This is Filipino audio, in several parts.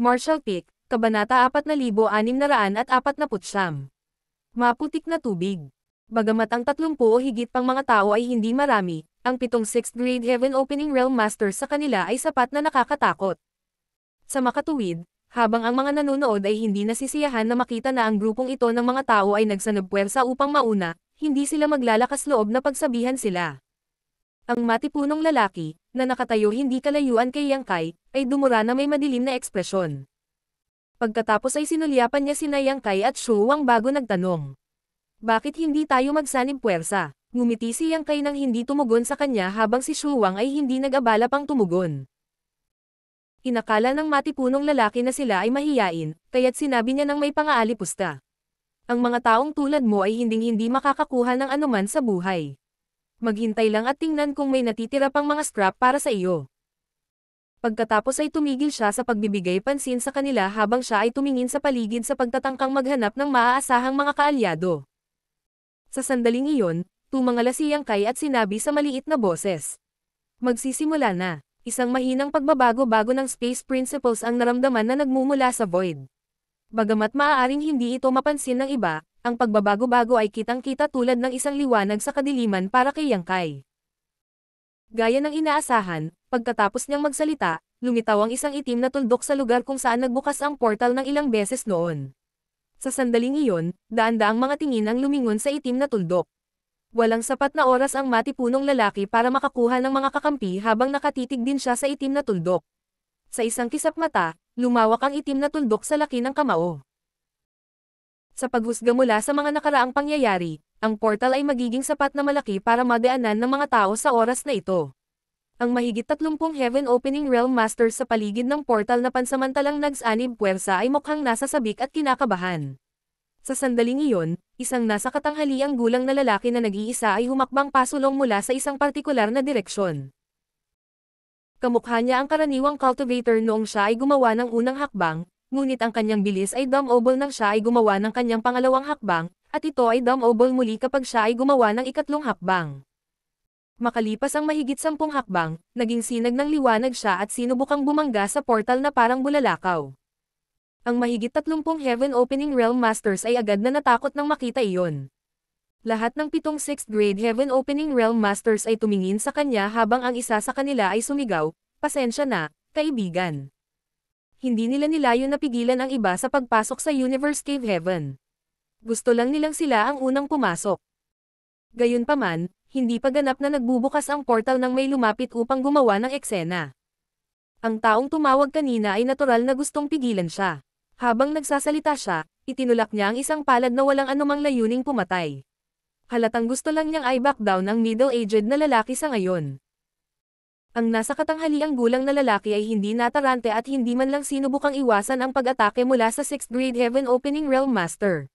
Marshall Peak, Kabanata 4649. Maputik na tubig. Bagamat ang 30 o higit pang mga tao ay hindi marami, ang pitong 6th grade Heaven Opening Realm master sa kanila ay sapat na nakakatakot. Sa makatuwid, habang ang mga nanonood ay hindi nasisiyahan na makita na ang grupong ito ng mga tao ay nagsanabwersa upang mauna, hindi sila maglalakas loob na pagsabihan sila. Ang matipunong lalaki, na nakatayo hindi kalayuan kay Yangkai, ay dumura na may madilim na ekspresyon. Pagkatapos ay sinulyapan niya si Yang at Shu Wang bago nagtanong. Bakit hindi tayo magsanib puwersa? Ngumiti si Yangkai nang hindi tumugon sa kanya habang si Shu Wang ay hindi nag-abala pang tumugon. Inakala ng matipunong lalaki na sila ay mahiyain, kaya't sinabi niya nang may pangaalipusta. Ang mga taong tulad mo ay hinding-hindi makakakuha ng anuman sa buhay. Maghintay lang at tingnan kung may natitira pang mga scrap para sa iyo. Pagkatapos ay tumigil siya sa pagbibigay pansin sa kanila habang siya ay tumingin sa paligid sa pagtatangkang maghanap ng maaasahang mga kaalyado. Sa sandaling iyon, tumangala si Yang at sinabi sa maliit na boses. Magsisimula na. Isang mahinang pagbabago-bago ng space principles ang naramdaman na nagmumula sa void. Bagamat maaaring hindi ito mapansin ng iba, ang pagbabago-bago ay kitang-kita tulad ng isang liwanag sa kadiliman para kay Yangkay. Gaya ng inaasahan, pagkatapos niyang magsalita, lumitaw ang isang itim na tuldok sa lugar kung saan nagbukas ang portal ng ilang beses noon. Sa sandaling iyon, daan-daang mga tingin ang lumingon sa itim na tuldok. Walang sapat na oras ang matipunong lalaki para makakuha ng mga kakampi habang nakatitig din siya sa itim na tuldok. Sa isang kisap mata, lumawak ang itim na tuldok sa laki ng kamao. Sa paghusga mula sa mga nakaraang pangyayari, ang portal ay magiging sapat na malaki para madaanan ng mga tao sa oras na ito. Ang mahigit 30 Heaven Opening Realm Masters sa paligid ng portal na pansamantalang nagsanib puwersa ay mukhang nasa sabik at kinakabahan. Sa sandaling iyon, isang nasa katanghaliang gulang na lalaki na nag-iisa ay humakbang pasulong mula sa isang partikular na direksyon. Kamukha niya ang karaniwang cultivator noong siya ay gumawa ng unang hakbang, ngunit ang kanyang bilis ay dumb downobol nang siya ay gumawa ng kanyang pangalawang hakbang, at ito ay dumb downobol muli kapag siya ay gumawa ng ikatlong hakbang. Makalipas ang mahigit sampung hakbang, naging sinag ng liwanag siya at sinubukang bumangga sa portal na parang bulalakaw. Ang mahigit tatlumpung Heaven Opening Realm Masters ay agad na natakot nang makita iyon. Lahat ng pitong 6th grade Heaven Opening Realm Masters ay tumingin sa kanya habang ang isa sa kanila ay sumigaw, Pasensya na, kaibigan hindi nila nilayo na pigilan ang iba sa pagpasok sa Universe Cave Heaven. Gusto lang nilang sila ang unang pumasok. Gayunpaman, hindi pa ganap na nagbubukas ang portal nang may lumapit upang gumawa ng eksena. Ang taong tumawag kanina ay natural na gustong pigilan siya. Habang nagsasalita siya, itinulak niya ang isang palad na walang anumang layuning pumatay. Halatang gusto lang niyang i-back down ang middle-aged na lalaki sa ngayon. Ang nasa katanghaliang gulang na lalaki ay hindi natarante at hindi man lang sinubukang iwasan ang pag-atake mula sa 6th grade Heaven Opening Realm Master.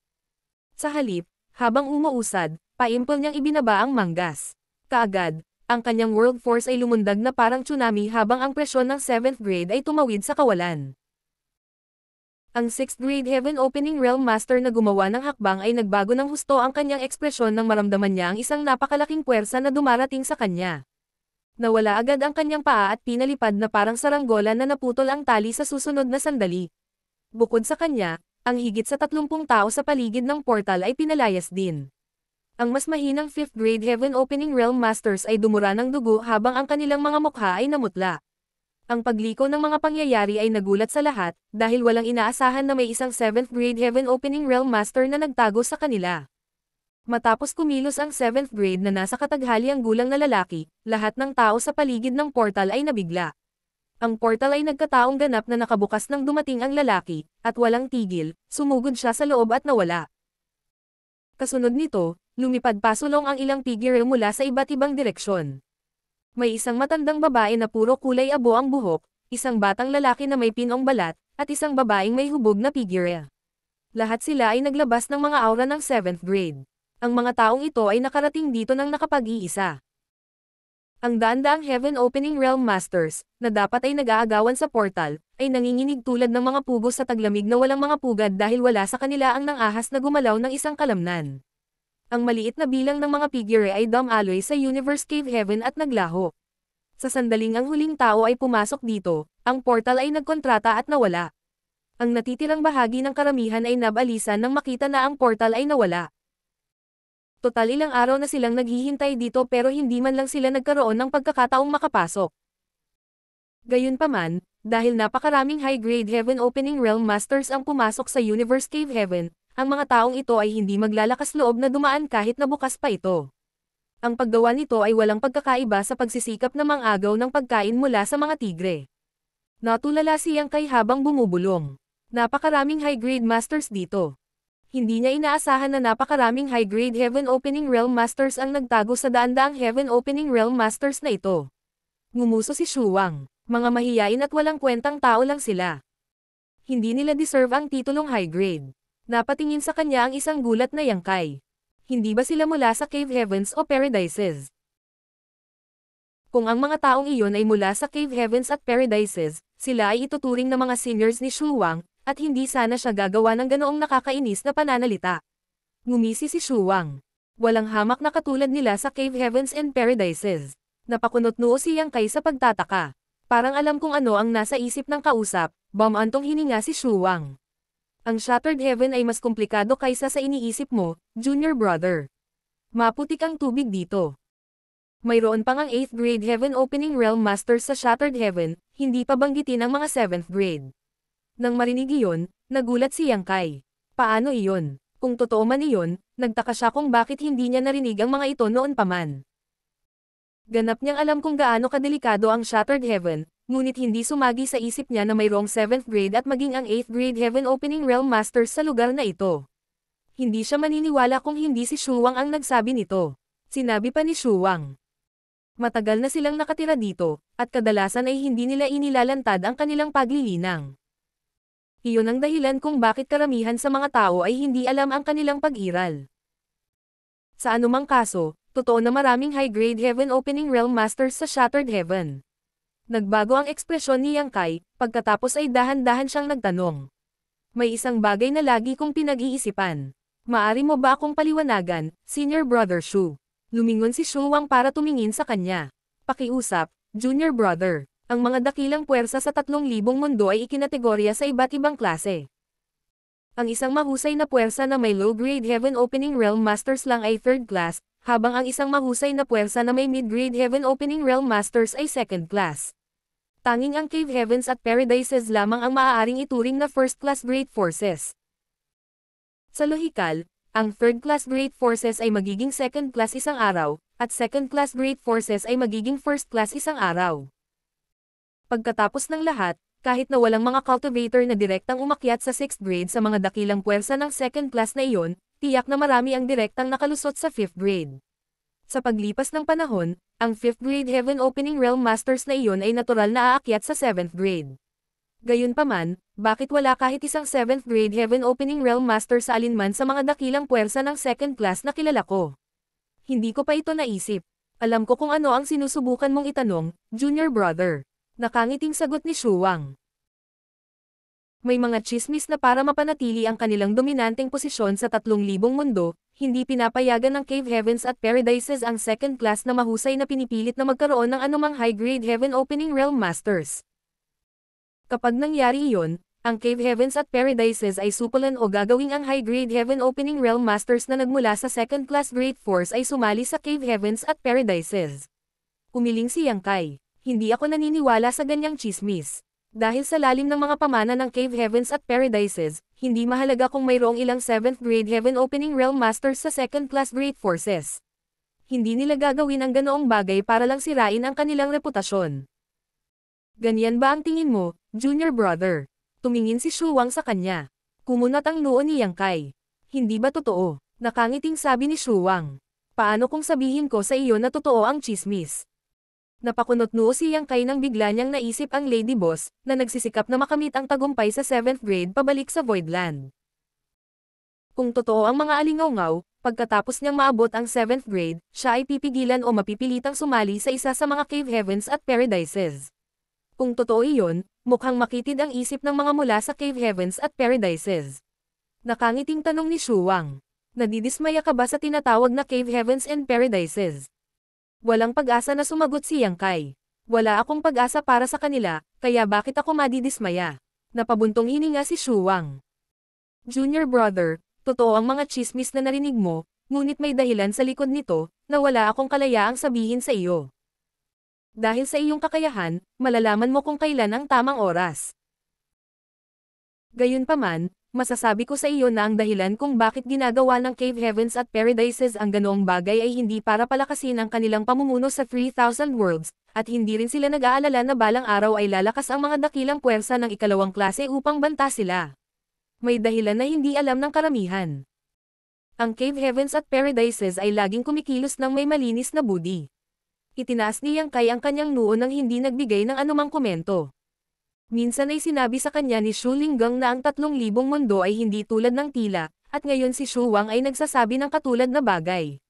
Sa halip, habang umuusad, paimpol niyang ibinaba ang manggas. Kaagad, ang kanyang world force ay lumundag na parang tsunami habang ang presyon ng 7th grade ay tumawid sa kawalan. Ang 6th grade Heaven Opening Realm Master na gumawa ng hakbang ay nagbago ng husto ang kanyang ekspresyon nang maramdaman niya ang isang napakalaking puwersa na dumarating sa kanya. Nawala agad ang kanyang paa at pinalipad na parang saranggola na naputol ang tali sa susunod na sandali. Bukod sa kanya, ang higit sa 30 tao sa paligid ng portal ay pinalayas din. Ang mas mahinang 5th grade Heaven Opening Realm Masters ay dumura ng dugo habang ang kanilang mga mukha ay namutla. Ang pagliko ng mga pangyayari ay nagulat sa lahat, dahil walang inaasahan na may isang 7th grade Heaven Opening Realm Master na nagtago sa kanila. Matapos kumilos ang 7th grade na nasa kataghali ang gulang na lalaki, lahat ng tao sa paligid ng portal ay nabigla. Ang portal ay nagkataong ganap na nakabukas nang dumating ang lalaki, at walang tigil, sumugod siya sa loob at nawala. Kasunod nito, lumipad pasulong ang ilang figure mula sa iba't ibang direksyon. May isang matandang babae na puro kulay abo ang buhok, isang batang lalaki na may pinong balat, at isang babaeng may hubog na figure. Lahat sila ay naglabas ng mga aura ng 7th grade. Ang mga taong ito ay nakarating dito ng nakapag-iisa. Ang dandang Heaven Opening Realm Masters, na dapat ay nag-aagawan sa portal, ay nanginginig tulad ng mga pugo sa taglamig na walang mga pugad dahil wala sa kanila ang nangahas na gumalaw ng isang kalamnan. Ang maliit na bilang ng mga figure ay alloy sa Universe Cave Heaven at naglaho. Sa sandaling ang huling tao ay pumasok dito, ang portal ay nagkontrata at nawala. Ang natitirang bahagi ng karamihan ay nabalisan nang makita na ang portal ay nawala total ilang araw na silang naghihintay dito pero hindi man lang sila nagkaroon ng pagkakataong makapasok. Gayunpaman, dahil napakaraming high-grade Heaven Opening Realm Masters ang pumasok sa Universe Cave Heaven, ang mga taong ito ay hindi maglalakas loob na dumaan kahit na bukas pa ito. Ang paggawa nito ay walang pagkakaiba sa pagsisikap ng na agaw ng pagkain mula sa mga tigre. Natulala siyang kay habang bumubulong. Napakaraming high-grade masters dito hindi niya inaasahan na napakaraming high-grade Heaven Opening Realm Masters ang nagtago sa daan-daang Heaven Opening Realm Masters na ito. Ngumuso si Shuwang. Mga mahiyain at walang kwentang tao lang sila. Hindi nila deserve ang titulong high-grade. Napatingin sa kanya ang isang gulat na yangkay. Hindi ba sila mula sa Cave Heavens o Paradises? Kung ang mga taong iyon ay mula sa Cave Heavens at Paradises, sila ay ituturing na mga seniors ni Shuwang, at hindi sana siya gagawa ng ganoong nakakainis na pananalita. Ngumisi si Shuwang. Walang hamak na katulad nila sa Cave Heavens and Paradises. Napakunot-noo si Yang Kai sa pagtataka. Parang alam kung ano ang nasa isip ng kausap, bamantong hininga si Shuwang. Ang Shattered Heaven ay mas komplikado kaysa sa iniisip mo, junior brother. Maputik ang tubig dito. Mayroon pang ang 8th grade Heaven Opening Realm Masters sa Shattered Heaven, hindi pa banggitin ang mga 7th grade. Nang marinig iyon, nagulat si Yang Kai. Paano iyon? Kung totoo man iyon, nagtaka siya kung bakit hindi niya narinig ang mga ito noon pa man. Ganap niyang alam kung gaano kadelikado ang Shattered Heaven, ngunit hindi sumagi sa isip niya na mayroong 7th grade at maging ang 8th grade Heaven Opening Realm Masters sa lugar na ito. Hindi siya maniniwala kung hindi si Shuwang ang nagsabi nito. Sinabi pa ni Shuwang. Matagal na silang nakatira dito, at kadalasan ay hindi nila inilalantad ang kanilang paglilinang. Iyon ang dahilan kung bakit karamihan sa mga tao ay hindi alam ang kanilang pag-iral. Sa anumang kaso, totoo na maraming high-grade Heaven Opening Realm Masters sa Shattered Heaven. Nagbago ang ekspresyon ni Yang Kai, pagkatapos ay dahan-dahan siyang nagtanong. May isang bagay na lagi kong pinag-iisipan. Maari mo ba akong paliwanagan, Senior Brother Shu? Lumingon si Shu Wang para tumingin sa kanya. Pakiusap, Junior Brother. Ang mga dakilang puwersa sa 3,000 mundo ay ikinategorya sa iba't ibang klase. Ang isang mahusay na puwersa na may low-grade Heaven Opening Realm Masters lang ay third class, habang ang isang mahusay na puwersa na may mid-grade Heaven Opening Realm Masters ay second class. Tanging ang Cave Heavens at Paradises lamang ang maaaring ituring na first class Great Forces. Sa lohikal, ang third class Great Forces ay magiging second class isang araw, at second class Great Forces ay magiging first class isang araw. Pagkatapos ng lahat, kahit na walang mga cultivator na direktang umakyat sa 6th grade sa mga dakilang puwersa ng 2nd class na iyon, tiyak na marami ang direktang nakalusot sa 5th grade. Sa paglipas ng panahon, ang 5th grade Heaven Opening Realm Masters na iyon ay natural na aakyat sa 7th grade. Gayunpaman, bakit wala kahit isang 7th grade Heaven Opening Realm Master sa alinman sa mga dakilang puwersa ng 2nd class na kilala ko? Hindi ko pa ito naisip. Alam ko kung ano ang sinusubukan mong itanong, Junior Brother. Nakangiting sagot ni Shuang. May mga chismis na para mapanatili ang kanilang dominanteng posisyon sa 3,000 mundo, hindi pinapayagan ng Cave Heavens at Paradises ang second class na mahusay na pinipilit na magkaroon ng anumang high-grade Heaven Opening Realm Masters. Kapag nangyari iyon, ang Cave Heavens at Paradises ay supulan o gagawing ang high-grade Heaven Opening Realm Masters na nagmula sa second class Great Force ay sumali sa Cave Heavens at Paradises. Umiling si Yang Kai hindi ako naniniwala sa ganyang chismis. Dahil sa lalim ng mga pamana ng Cave Heavens at Paradises, hindi mahalaga kung mayroong ilang 7th grade Heaven Opening Realm Masters sa 2nd class Great Forces. Hindi nila gagawin ang ganoong bagay para lang sirain ang kanilang reputasyon. Ganyan ba ang tingin mo, junior brother? Tumingin si Shuwang sa kanya. Kumunat ang noo ni Yangkai. Hindi ba totoo? Nakangiting sabi ni Shuwang. Paano kung sabihin ko sa iyo na totoo ang chismis? Napakunot noo si Yang Kai nang bigla niyang naisip ang Lady Boss, na nagsisikap na makamit ang tagumpay sa 7th grade pabalik sa Voidland. Kung totoo ang mga alingaw pagkatapos niyang maabot ang 7th grade, siya ay pipigilan o mapipilitang sumali sa isa sa mga cave heavens at paradises. Kung totoo iyon, mukhang makitid ang isip ng mga mula sa cave heavens at paradises. Nakangiting tanong ni Shuwang. Nadidismaya ka ba sa tinatawag na cave heavens and paradises? Walang pag-asa na sumagot si Yang Kai. Wala akong pag-asa para sa kanila, kaya bakit ako madidismaya? Napabuntong hininga si Xu Wang. Junior brother, totoo ang mga chismis na narinig mo, ngunit may dahilan sa likod nito, na wala akong kalayaang sabihin sa iyo. Dahil sa iyong kakayahan, malalaman mo kung kailan ang tamang oras. Gayunpaman, masasabi ko sa iyo na ang dahilan kung bakit ginagawa ng Cave Heavens at Paradises ang ganoong bagay ay hindi para palakasin ang kanilang pamumuno sa 3,000 worlds, at hindi rin sila nag-aalala na balang araw ay lalakas ang mga dakilang puwersa ng ikalawang klase upang banta sila. May dahilan na hindi alam ng karamihan. Ang Cave Heavens at Paradises ay laging kumikilos ng may malinis na budi. Itinaas ni Yang Kai ang kanyang noo nang hindi nagbigay ng anumang komento. Minsan ay sinabi sa kanya ni Shu Linggang na ang 3,000 mundo ay hindi tulad ng tila, at ngayon si Shu Wang ay nagsasabi ng katulad na bagay.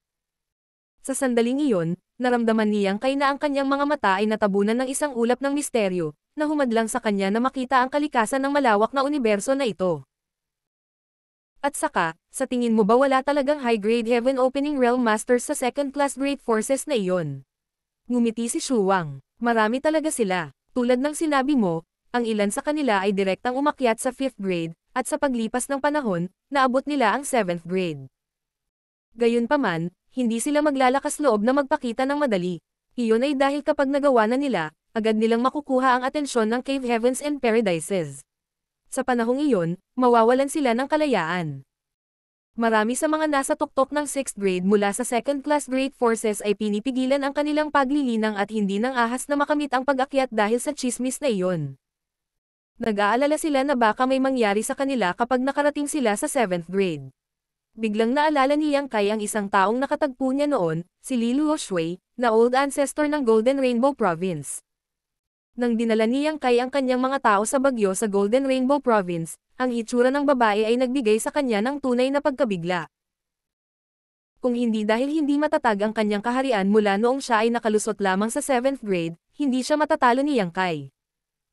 Sa sandaling iyon, naramdaman niyang kay na ang kanyang mga mata ay natabunan ng isang ulap ng misteryo, na humadlang sa kanya na makita ang kalikasan ng malawak na universo na ito. At saka, sa tingin mo ba wala talagang high-grade heaven opening realm masters sa second-class great forces na iyon? Ngumiti si Wang, Marami talaga sila. Tulad ng sinabi mo, ang ilan sa kanila ay direktang umakyat sa 5th grade, at sa paglipas ng panahon, naabot nila ang 7th grade. Gayunpaman, hindi sila maglalakas loob na magpakita ng madali. Iyon ay dahil kapag nagawa na nila, agad nilang makukuha ang atensyon ng Cave Heavens and Paradises. Sa panahong iyon, mawawalan sila ng kalayaan. Marami sa mga nasa tuktok ng 6th grade mula sa 2nd class grade forces ay pinipigilan ang kanilang paglilinang at hindi nang ahas na makamit ang pag-akyat dahil sa chismis na iyon. Nag-aalala sila na baka may mangyari sa kanila kapag nakarating sila sa 7th grade. Biglang naalala ni Yang Kai ang isang taong nakatagpo niya noon, si Lilu Oshui, na old ancestor ng Golden Rainbow Province. Nang dinala ni Yang Kai ang kanyang mga tao sa bagyo sa Golden Rainbow Province, ang itsura ng babae ay nagbigay sa kanya ng tunay na pagkabigla. Kung hindi dahil hindi matatag ang kanyang kaharian mula noong siya ay nakalusot lamang sa 7th grade, hindi siya matatalo ni Yang Kai.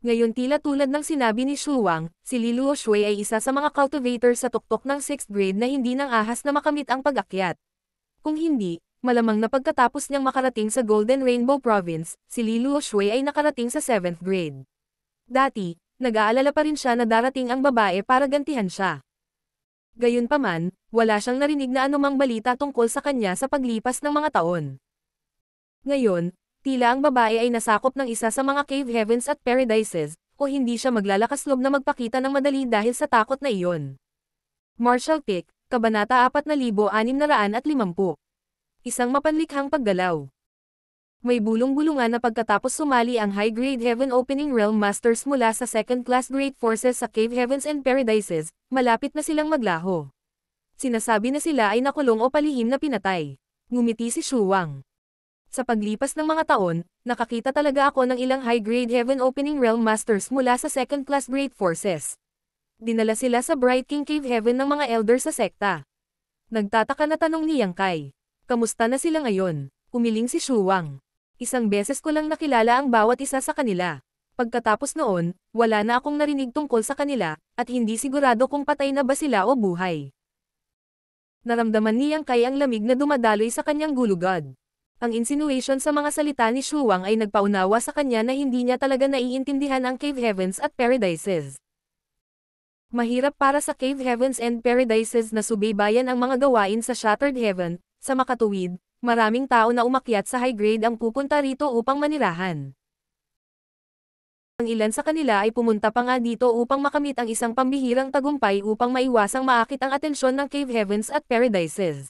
Ngayon tila tulad ng sinabi ni Shuang, si Li Luo Shui ay isa sa mga cultivator sa tuktok ng 6th grade na hindi nang ahas na makamit ang pag-akyat. Kung hindi, malamang na pagkatapos niyang makarating sa Golden Rainbow Province, si Li Luo Shui ay nakarating sa 7th grade. Dati, nag-aalala pa rin siya na darating ang babae para gantihan siya. Gayunpaman, wala siyang narinig na anumang balita tungkol sa kanya sa paglipas ng mga taon. Ngayon, Tila ang babae ay nasakop ng isa sa mga cave heavens at paradises, o hindi siya maglalakas loob na magpakita ng madali dahil sa takot na iyon. Marshall Pick, Kabanata 4650. Isang mapanlikhang paggalaw. May bulong-bulungan na pagkatapos sumali ang High Grade Heaven Opening Realm Masters mula sa Second Class Great Forces sa Cave Heavens and Paradises, malapit na silang maglaho. Sinasabi na sila ay nakulong o palihim na pinatay. Ngumiti si Shuwang. Sa paglipas ng mga taon, nakakita talaga ako ng ilang high-grade Heaven Opening Realm Masters mula sa second-class Great Forces. Dinala sila sa Bright King Cave Heaven ng mga elder sa sekta. Nagtataka na tanong ni Yang Kai. Kamusta na sila ngayon? Umiling si Wang. Isang beses ko lang nakilala ang bawat isa sa kanila. Pagkatapos noon, wala na akong narinig tungkol sa kanila, at hindi sigurado kung patay na ba sila o buhay. Naramdaman ni Yang Kai ang lamig na dumadaloy sa kanyang gulugad. Ang insinuation sa mga salita ni Shuang ay nagpaunawa sa kanya na hindi niya talaga naiintindihan ang Cave Heavens at Paradises. Mahirap para sa Cave Heavens and Paradises na subaybayan ang mga gawain sa Shattered Heaven, sa makatuwid, maraming tao na umakyat sa high grade ang pupunta rito upang manirahan. Ang ilan sa kanila ay pumunta pa nga dito upang makamit ang isang pambihirang tagumpay upang maiwasang maakit ang atensyon ng Cave Heavens at Paradises.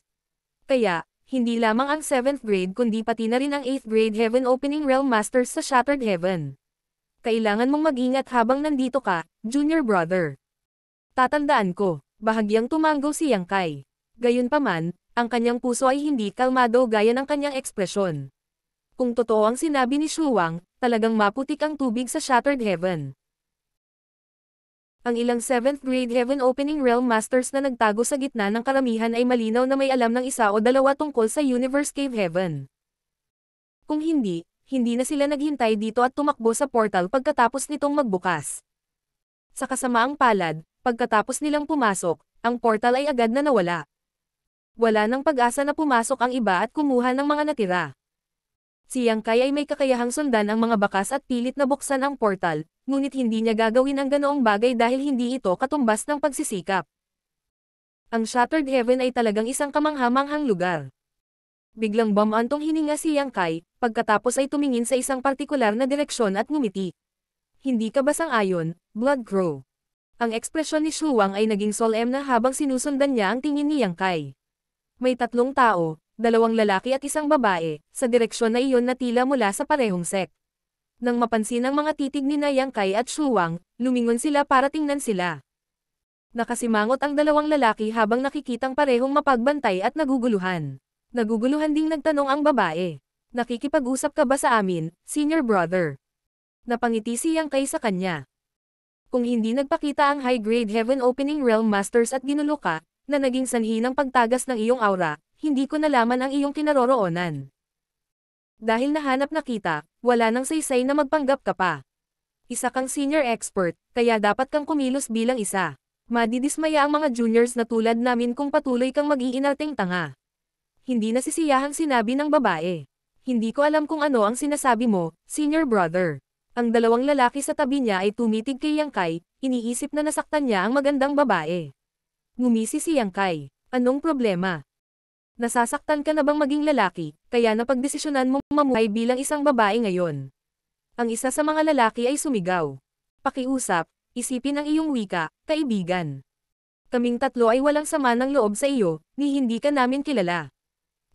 Kaya, hindi lamang ang 7th grade kundi pati na rin ang 8th grade Heaven Opening Realm Masters sa Shattered Heaven. Kailangan mong mag-ingat habang nandito ka, junior brother. Tatandaan ko, bahagyang tumango si Yang Kai. Gayunpaman, ang kanyang puso ay hindi kalmado gaya ng kanyang ekspresyon. Kung totoo ang sinabi ni Shuwang, talagang maputik ang tubig sa Shattered Heaven. Ang ilang 7th grade Heaven Opening Realm Masters na nagtago sa gitna ng karamihan ay malinaw na may alam ng isa o dalawa tungkol sa Universe Cave Heaven. Kung hindi, hindi na sila naghintay dito at tumakbo sa portal pagkatapos nitong magbukas. Sa kasamaang palad, pagkatapos nilang pumasok, ang portal ay agad na nawala. Wala nang pag-asa na pumasok ang iba at kumuha ng mga natira. Si Yang Kai ay may kakayahang sundan ang mga bakas at pilit na buksan ang portal, ngunit hindi niya gagawin ang ganoong bagay dahil hindi ito katumbas ng pagsisikap. Ang Shattered Heaven ay talagang isang kamanghamanghang lugar. Biglang bumantong hininga si Yang Kai, pagkatapos ay tumingin sa isang partikular na direksyon at ngumiti. Hindi ka basang ayon, Blood Crow. Ang ekspresyon ni Wang ay naging solemn na habang sinusundan niya ang tingin ni Yang Kai. May tatlong tao, dalawang lalaki at isang babae, sa direksyon na iyon na tila mula sa parehong sect. Nang mapansin ang mga titig ni Nayang Kai at Shuwang, lumingon sila para tingnan sila. Nakasimangot ang dalawang lalaki habang nakikitang parehong mapagbantay at naguguluhan. Naguguluhan ding nagtanong ang babae. Nakikipag-usap ka ba sa amin, senior brother? Napangiti si Yang Kai sa kanya. Kung hindi nagpakita ang high-grade Heaven Opening Realm Masters at ginulo ka, na naging sanhi ng pagtagas ng iyong aura, hindi ko nalaman ang iyong kinaroroonan. Dahil nahanap na kita, wala nang saysay na magpanggap ka pa. Isa kang senior expert, kaya dapat kang kumilos bilang isa. Madidismaya ang mga juniors na tulad namin kung patuloy kang mag-iinalting tanga. Hindi nasisiyahang sinabi ng babae. Hindi ko alam kung ano ang sinasabi mo, senior brother. Ang dalawang lalaki sa tabi niya ay tumitig kay Yangkay, iniisip na nasaktan niya ang magandang babae. Ngumisi si Yangkay. Anong problema? Nasasaktan ka na bang maging lalaki, kaya napagdesisyonan mong mamuhay bilang isang babae ngayon. Ang isa sa mga lalaki ay sumigaw. Pakiusap, isipin ang iyong wika, kaibigan. Kaming tatlo ay walang sama ng loob sa iyo, ni hindi ka namin kilala.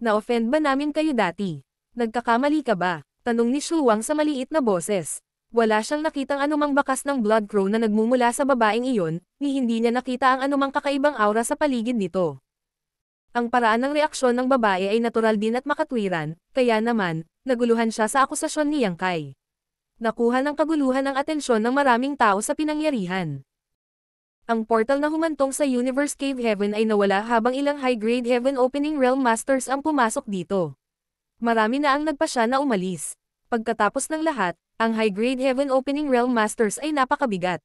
Na-offend ba namin kayo dati? Nagkakamali ka ba? Tanong ni Shuwang sa maliit na boses. Wala siyang nakitang anumang bakas ng blood crow na nagmumula sa babaeng iyon, ni hindi niya nakita ang anumang kakaibang aura sa paligid nito. Ang paraan ng reaksyon ng babae ay natural din at makatwiran, kaya naman, naguluhan siya sa akusasyon ni Yang Kai. Nakuha ng kaguluhan ang atensyon ng maraming tao sa pinangyarihan. Ang portal na humantong sa Universe Cave Heaven ay nawala habang ilang high-grade Heaven Opening Realm Masters ang pumasok dito. Marami na ang nagpasya na umalis. Pagkatapos ng lahat, ang high-grade Heaven Opening Realm Masters ay napakabigat.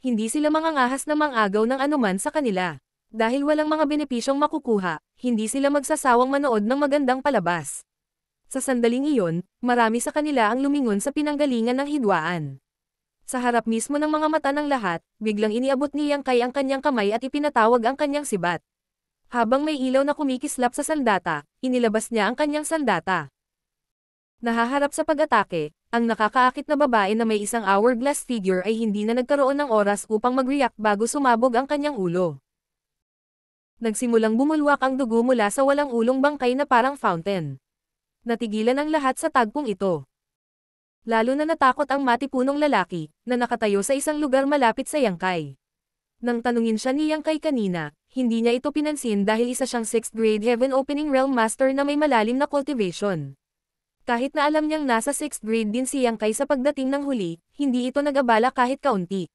Hindi sila mangangahas na mangagaw ng anuman sa kanila. Dahil walang mga benepisyong makukuha, hindi sila magsasawang manood ng magandang palabas. Sa sandaling iyon, marami sa kanila ang lumingon sa pinanggalingan ng hidwaan. Sa harap mismo ng mga mata ng lahat, biglang iniabot ni Yang Kai ang kanyang kamay at ipinatawag ang kanyang sibat. Habang may ilaw na kumikislap sa sandata, inilabas niya ang kanyang sandata. Nahaharap sa pag-atake, ang nakakaakit na babae na may isang hourglass figure ay hindi na nagkaroon ng oras upang mag-react bago sumabog ang kanyang ulo nagsimulang bumulwak ang dugo mula sa walang ulong bangkay na parang fountain. Natigilan ang lahat sa tagpong ito. Lalo na natakot ang matipunong lalaki, na nakatayo sa isang lugar malapit sa Yangkai. Nang tanungin siya ni Yangkai kanina, hindi niya ito pinansin dahil isa siyang 6th grade Heaven Opening Realm Master na may malalim na cultivation. Kahit na alam niyang nasa 6th grade din si Yangkai sa pagdating ng huli, hindi ito nag-abala kahit kaunti.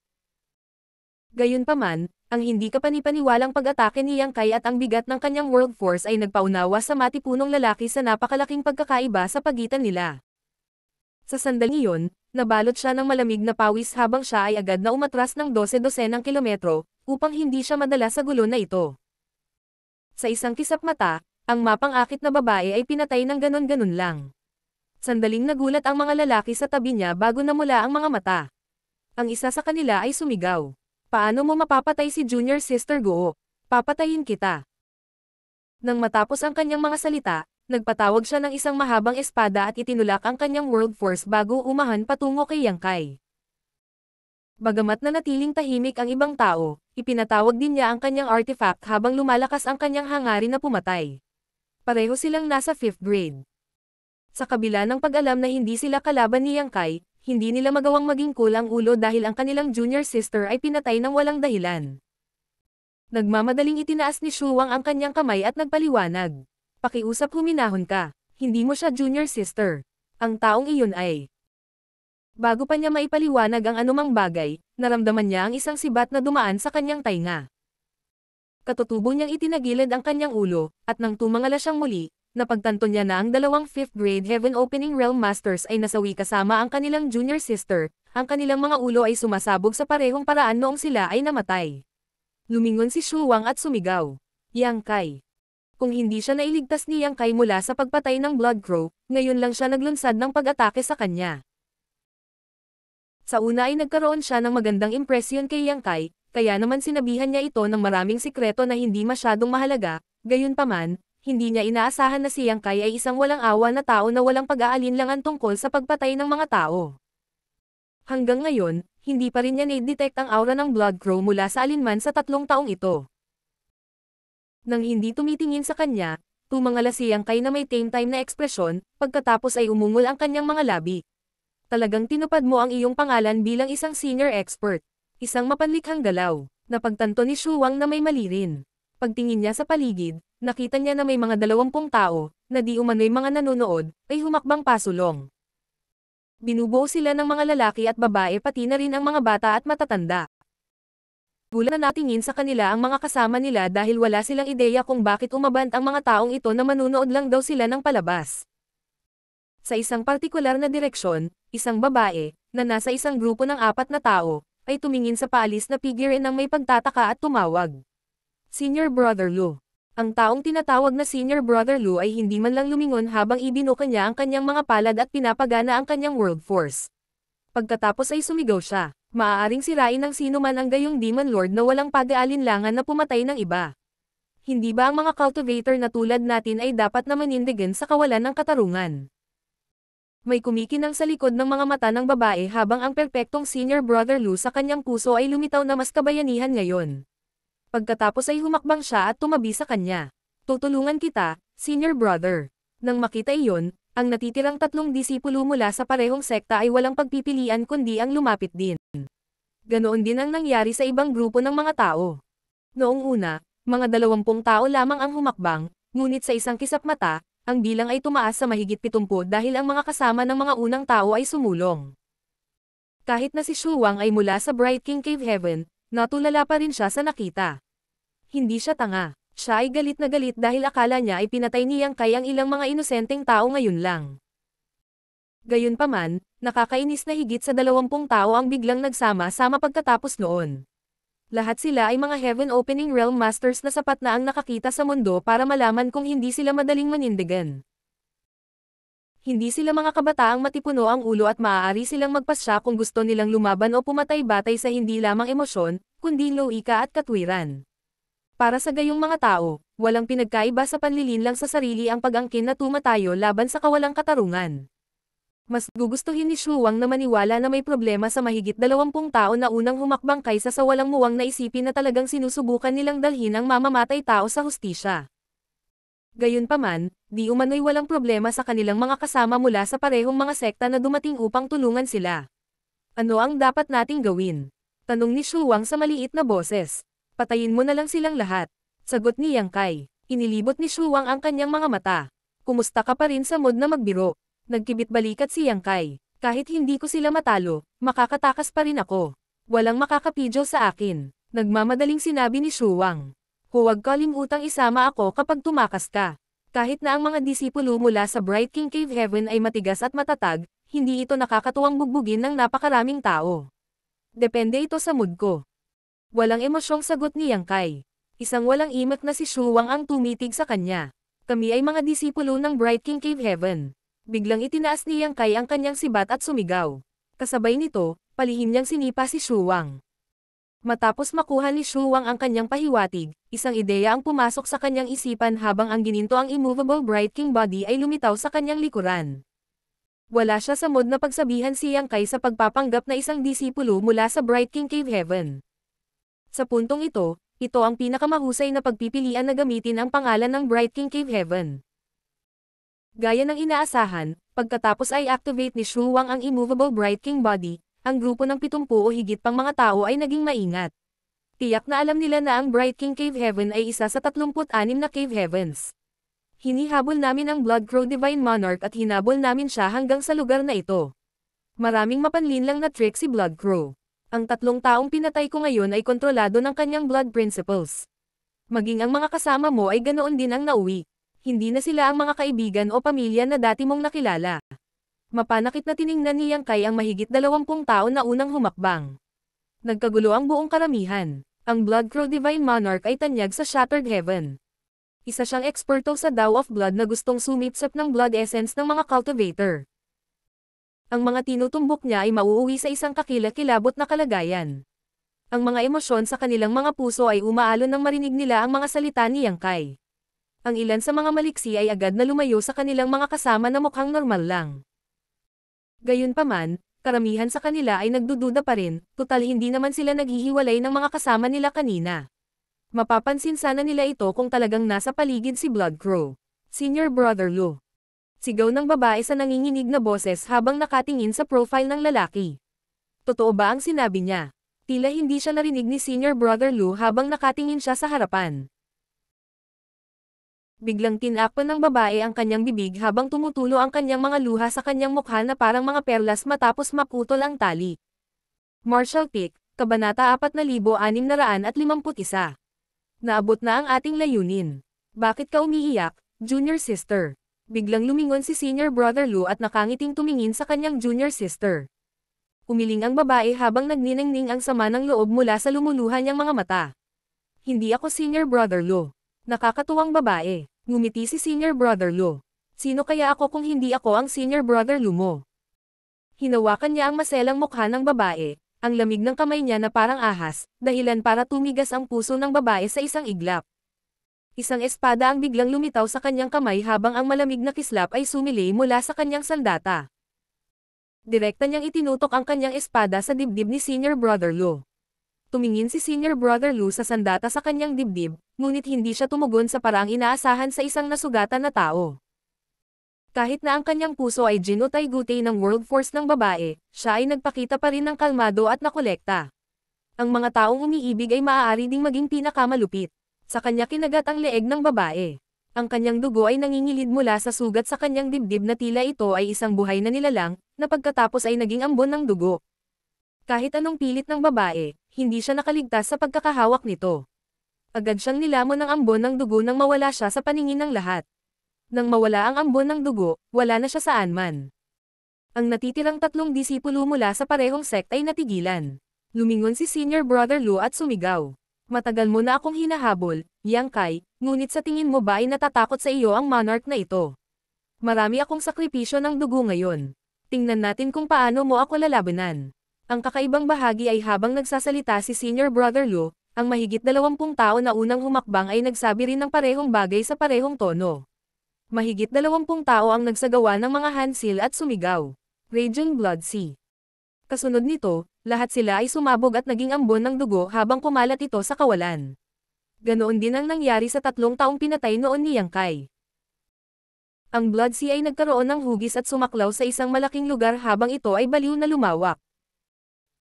Gayunpaman, ang hindi kapanipaniwalang pag-atake ni Yang Kai at ang bigat ng kanyang world force ay nagpaunawa sa matipunong lalaki sa napakalaking pagkakaiba sa pagitan nila. Sa sandaling iyon, nabalot siya ng malamig na pawis habang siya ay agad na umatras ng 12-dosenang kilometro, upang hindi siya madala sa gulo na ito. Sa isang kisap mata, ang mapang-akit na babae ay pinatay ng ganon-ganon lang. Sandaling nagulat ang mga lalaki sa tabi niya bago namula ang mga mata. Ang isa sa kanila ay sumigaw. Paano mo mapapatay si Junior Sister Go? Papatayin kita. Nang matapos ang kanyang mga salita, nagpatawag siya ng isang mahabang espada at itinulak ang kanyang world force bago umahan patungo kay Yang Kai. Bagamat na natiling tahimik ang ibang tao, ipinatawag din niya ang kanyang artifact habang lumalakas ang kanyang hangarin na pumatay. Pareho silang nasa 5th grade. Sa kabila ng pag-alam na hindi sila kalaban ni Yang Kai, hindi nila magawang maging kulang ulo dahil ang kanilang junior sister ay pinatay ng walang dahilan. Nagmamadaling itinaas ni Shuwang ang kanyang kamay at nagpaliwanag. Pakiusap huminahon ka, hindi mo siya junior sister. Ang taong iyon ay... Bago pa niya maipaliwanag ang anumang bagay, naramdaman niya ang isang sibat na dumaan sa kanyang tainga. Katutubo niyang itinagilid ang kanyang ulo, at nang tumangala siyang muli, napagtanto niya na ang dalawang 5th grade Heaven Opening Realm Masters ay nasawi kasama ang kanilang junior sister, ang kanilang mga ulo ay sumasabog sa parehong paraan noong sila ay namatay. Lumingon si Wang at sumigaw. Yang Kai. Kung hindi siya nailigtas ni Yang Kai mula sa pagpatay ng Blood Crow, ngayon lang siya naglunsad ng pag-atake sa kanya. Sa una ay nagkaroon siya ng magandang impresyon kay Yang Kai, kaya naman sinabihan niya ito ng maraming sikreto na hindi masyadong mahalaga, gayunpaman, hindi niya inaasahan na si Yang Kai ay isang walang awa na tao na walang pag-aalinlangan tungkol sa pagpatay ng mga tao. Hanggang ngayon, hindi pa rin niya na-detect ang aura ng Blood Crow mula sa alinman sa tatlong taong ito. Nang hindi tumitingin sa kanya, tumangala si Yang Kai na may tame-time na ekspresyon, pagkatapos ay umungol ang kanyang mga labi. Talagang tinupad mo ang iyong pangalan bilang isang senior expert. Isang mapanlikhang galaw, pagtanto ni Shuwang na may mali rin. Pagtingin niya sa paligid, nakita niya na may mga dalawampung tao, na di umano'y mga nanonood, ay humakbang pasulong. Binubuo sila ng mga lalaki at babae pati na rin ang mga bata at matatanda. Gulat na natingin sa kanila ang mga kasama nila dahil wala silang ideya kung bakit umabant ang mga taong ito na manunood lang daw sila ng palabas. Sa isang partikular na direksyon, isang babae, na nasa isang grupo ng apat na tao, ay tumingin sa paalis na figure ng may pagtataka at tumawag. Senior Brother Lou. Ang taong tinatawag na Senior Brother Lu ay hindi man lang lumingon habang ibinuka niya ang kanyang mga palad at pinapagana ang kanyang world force. Pagkatapos ay sumigaw siya, maaaring sirain ng sino man ang gayong Demon Lord na walang pag-aalinlangan na pumatay ng iba. Hindi ba ang mga cultivator na tulad natin ay dapat na manindigan sa kawalan ng katarungan? May kumikinang sa likod ng mga mata ng babae habang ang perpektong Senior Brother Lu sa kanyang puso ay lumitaw na mas kabayanihan ngayon. Pagkatapos ay humakbang siya at tumabi sa kanya. Tutulungan kita, senior brother. Nang makita iyon, ang natitirang tatlong disipulo mula sa parehong sekta ay walang pagpipilian kundi ang lumapit din. Ganoon din ang nangyari sa ibang grupo ng mga tao. Noong una, mga dalawampung tao lamang ang humakbang, ngunit sa isang kisap mata, ang bilang ay tumaas sa mahigit 70 dahil ang mga kasama ng mga unang tao ay sumulong. Kahit na si Shuwang ay mula sa Bright King Cave Heaven, Natulala pa rin siya sa nakita. Hindi siya tanga. Siya ay galit na galit dahil akala niya ay pinatay niyang kay ang ilang mga inosenteng tao ngayon lang. Gayunpaman, nakakainis na higit sa dalawampung tao ang biglang nagsama-sama pagkatapos noon. Lahat sila ay mga Heaven Opening Realm Masters na sapat na ang nakakita sa mundo para malaman kung hindi sila madaling manindigan. Hindi sila mga kabataang matipuno ang ulo at maaari silang magpasya kung gusto nilang lumaban o pumatay batay sa hindi lamang emosyon, kundi loika at katwiran. Para sa gayong mga tao, walang pinagkaiba sa panlilin lang sa sarili ang pagangkin na tumatayo laban sa kawalang katarungan. Mas gugustuhin ni Shuwang na maniwala na may problema sa mahigit dalawampung tao na unang humakbang kaysa sa walang muwang na isipin na talagang sinusubukan nilang dalhin ang mamamatay tao sa hustisya. Gayunpaman, di umano'y walang problema sa kanilang mga kasama mula sa parehong mga sekta na dumating upang tulungan sila. Ano ang dapat nating gawin? Tanong ni Shuwang sa maliit na boses. Patayin mo na lang silang lahat. Sagot ni Yang Kai. Inilibot ni Shuwang ang kanyang mga mata. Kumusta ka pa rin sa mood na magbiro? Nagkibit-balikat si Yang Kai. Kahit hindi ko sila matalo, makakatakas pa rin ako. Walang makakapidyo sa akin. Nagmamadaling sinabi ni Shuwang. Huwag kalimutang isama ako kapag tumakas ka. Kahit na ang mga disipulo mula sa Bright King Cave Heaven ay matigas at matatag, hindi ito nakakatuwang bugbugin ng napakaraming tao. Depende ito sa mood ko. Walang emosyong sagot ni Yang Kai. Isang walang imak na si Shuwang ang tumitig sa kanya. Kami ay mga disipulo ng Bright King Cave Heaven. Biglang itinaas ni Yang Kai ang kanyang sibat at sumigaw. Kasabay nito, palihim niyang sinipa si Shuwang. Matapos makuha ni Shuwang ang kanyang pahiwatig, isang ideya ang pumasok sa kanyang isipan habang ang gininto ang immovable Bright King body ay lumitaw sa kanyang likuran. Wala siya sa mod na pagsabihan si Yang Kai sa pagpapanggap na isang disipulo mula sa Bright King Cave Heaven. Sa puntong ito, ito ang pinakamahusay na pagpipilian na gamitin ang pangalan ng Bright King Cave Heaven. Gaya ng inaasahan, pagkatapos ay activate ni Shuwang ang immovable Bright King body, ang grupo ng pitumpu o higit pang mga tao ay naging maingat. Tiyak na alam nila na ang Bright King Cave Heaven ay isa sa 36 na cave heavens. Hinihabol namin ang Blood Crow Divine Monarch at hinabol namin siya hanggang sa lugar na ito. Maraming mapanlin lang na trick si Blood Crow. Ang tatlong taong pinatay ko ngayon ay kontrolado ng kanyang blood principles. Maging ang mga kasama mo ay ganoon din ang nauwi. Hindi na sila ang mga kaibigan o pamilya na dati mong nakilala. Mapanakit na tiningnan ni Yang Kai ang mahigit dalawampung tao na unang humakbang. Nagkagulo ang buong karamihan. Ang Blood Crow Divine Monarch ay tanyag sa Shattered Heaven. Isa siyang eksperto sa Dao of Blood na gustong sumipsap ng blood essence ng mga cultivator. Ang mga tinutumbok niya ay mauuwi sa isang kakilakilabot na kalagayan. Ang mga emosyon sa kanilang mga puso ay umaalon nang marinig nila ang mga salita ni Yang Kai ang ilan sa mga maliksi ay agad na lumayo sa kanilang mga kasama na mukhang normal lang. Gayunpaman, karamihan sa kanila ay nagdududa pa rin, tutal hindi naman sila naghihiwalay ng mga kasama nila kanina. Mapapansin sana nila ito kung talagang nasa paligid si Blood Crow. Senior Brother Lou. Sigaw ng babae sa nanginginig na boses habang nakatingin sa profile ng lalaki. Totoo ba ang sinabi niya? Tila hindi siya narinig ni Senior Brother Lou habang nakatingin siya sa harapan. Biglang tinakpan ng babae ang kanyang bibig habang tumutulo ang kanyang mga luha sa kanyang mukha na parang mga perlas matapos maputol ang tali. Marshall Pick, Kabanata 4651. Naabot na ang ating layunin. Bakit ka umiiyak, junior sister? Biglang lumingon si senior brother Lou at nakangiting tumingin sa kanyang junior sister. Umiling ang babae habang nagniningning ang sama ng loob mula sa lumuluhan niyang mga mata. Hindi ako senior brother Lou. Nakakatuwang babae. Ngumiti si senior brother Lu. Sino kaya ako kung hindi ako ang senior brother Lu mo? Hinawakan niya ang maselang mukha ng babae, ang lamig ng kamay niya na parang ahas, dahilan para tumigas ang puso ng babae sa isang iglap. Isang espada ang biglang lumitaw sa kanyang kamay habang ang malamig na kislap ay sumilay mula sa kanyang sandata. Direkta niyang itinutok ang kanyang espada sa dibdib ni Senior Brother Lu. Tumingin si Senior Brother Lu sa sandata sa kanyang dibdib, ngunit hindi siya tumugon sa paraang inaasahan sa isang nasugatan na tao. Kahit na ang kanyang puso ay ginutay-gutay ng world force ng babae, siya ay nagpakita pa rin ng kalmado at nakolekta. Ang mga taong umiibig ay maaari ding maging pinakamalupit. Sa kanya kinagat ang leeg ng babae. Ang kanyang dugo ay nangingilid mula sa sugat sa kanyang dibdib na tila ito ay isang buhay na nilalang, na pagkatapos ay naging ambon ng dugo. Kahit anong pilit ng babae, hindi siya nakaligtas sa pagkakahawak nito. Agad siyang nilamon ng ambon ng dugo nang mawala siya sa paningin ng lahat. Nang mawala ang ambon ng dugo, wala na siya saan man. Ang natitirang tatlong disipulo mula sa parehong sekt ay natigilan. Lumingon si Senior Brother Lu at sumigaw. Matagal mo na akong hinahabol, Yang Kai, ngunit sa tingin mo ba ay natatakot sa iyo ang monarch na ito? Marami akong sakripisyo ng dugo ngayon. Tingnan natin kung paano mo ako lalabanan. Ang kakaibang bahagi ay habang nagsasalita si Senior Brother Lu, ang mahigit dalawampung tao na unang humakbang ay nagsabi rin ng parehong bagay sa parehong tono. Mahigit dalawampung tao ang nagsagawa ng mga hansil at sumigaw. Raging Blood Sea. Kasunod nito, lahat sila ay sumabog at naging ambon ng dugo habang kumalat ito sa kawalan. Ganoon din ang nangyari sa tatlong taong pinatay noon ni Yang Kai. Ang Blood Sea ay nagkaroon ng hugis at sumaklaw sa isang malaking lugar habang ito ay baliw na lumawak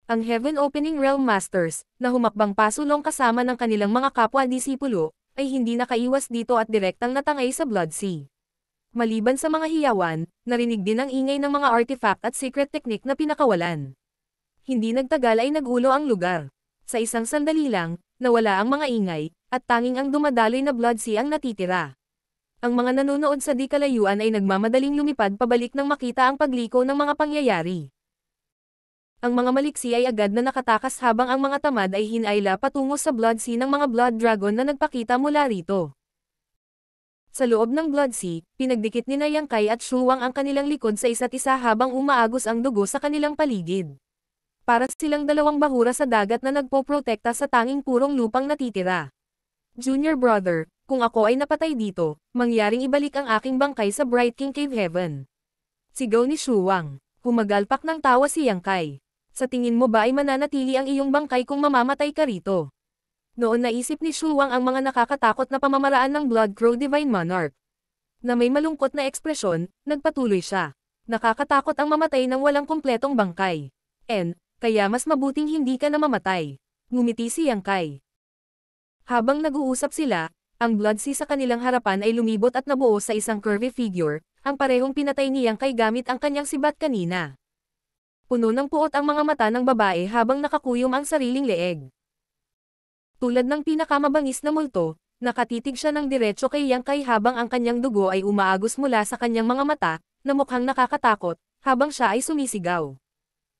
ang Heaven Opening Realm Masters, na humakbang pasulong kasama ng kanilang mga kapwa-disipulo, ay hindi nakaiwas dito at direktang natangay sa Blood Sea. Maliban sa mga hiyawan, narinig din ang ingay ng mga artifact at secret technique na pinakawalan. Hindi nagtagal ay nagulo ang lugar. Sa isang sandali lang, nawala ang mga ingay, at tanging ang dumadaloy na Blood Sea ang natitira. Ang mga nanonood sa di kalayuan ay nagmamadaling lumipad pabalik nang makita ang pagliko ng mga pangyayari. Ang mga maliksi ay agad na nakatakas habang ang mga tamad ay hinayla patungo sa Blood Sea ng mga Blood Dragon na nagpakita mula rito. Sa loob ng Blood Sea, pinagdikit ni Nayangkay at Shuwang ang kanilang likod sa isa't isa habang umaagos ang dugo sa kanilang paligid. Para silang dalawang bahura sa dagat na nagpoprotekta sa tanging purong lupang natitira. Junior brother, kung ako ay napatay dito, mangyaring ibalik ang aking bangkay sa Bright King Cave Heaven. Sigaw ni Shuwang. Humagalpak ng tawa si Yangkay sa tingin mo ba ay mananatili ang iyong bangkay kung mamamatay ka rito? Noon naisip ni Shuwang ang mga nakakatakot na pamamaraan ng Blood Crow Divine Monarch. Na may malungkot na ekspresyon, nagpatuloy siya. Nakakatakot ang mamatay ng walang kumpletong bangkay. N, kaya mas mabuting hindi ka na mamatay. Ngumiti si Yang Kai. Habang nag-uusap sila, ang blood sea sa kanilang harapan ay lumibot at nabuo sa isang curvy figure, ang parehong pinatay ni Yang Kai gamit ang kanyang sibat kanina. Puno ng puot ang mga mata ng babae habang nakakuyom ang sariling leeg. Tulad ng pinakamabangis na multo, nakatitig siya ng diretso kay Yang Kai habang ang kanyang dugo ay umaagos mula sa kanyang mga mata, na mukhang nakakatakot, habang siya ay sumisigaw.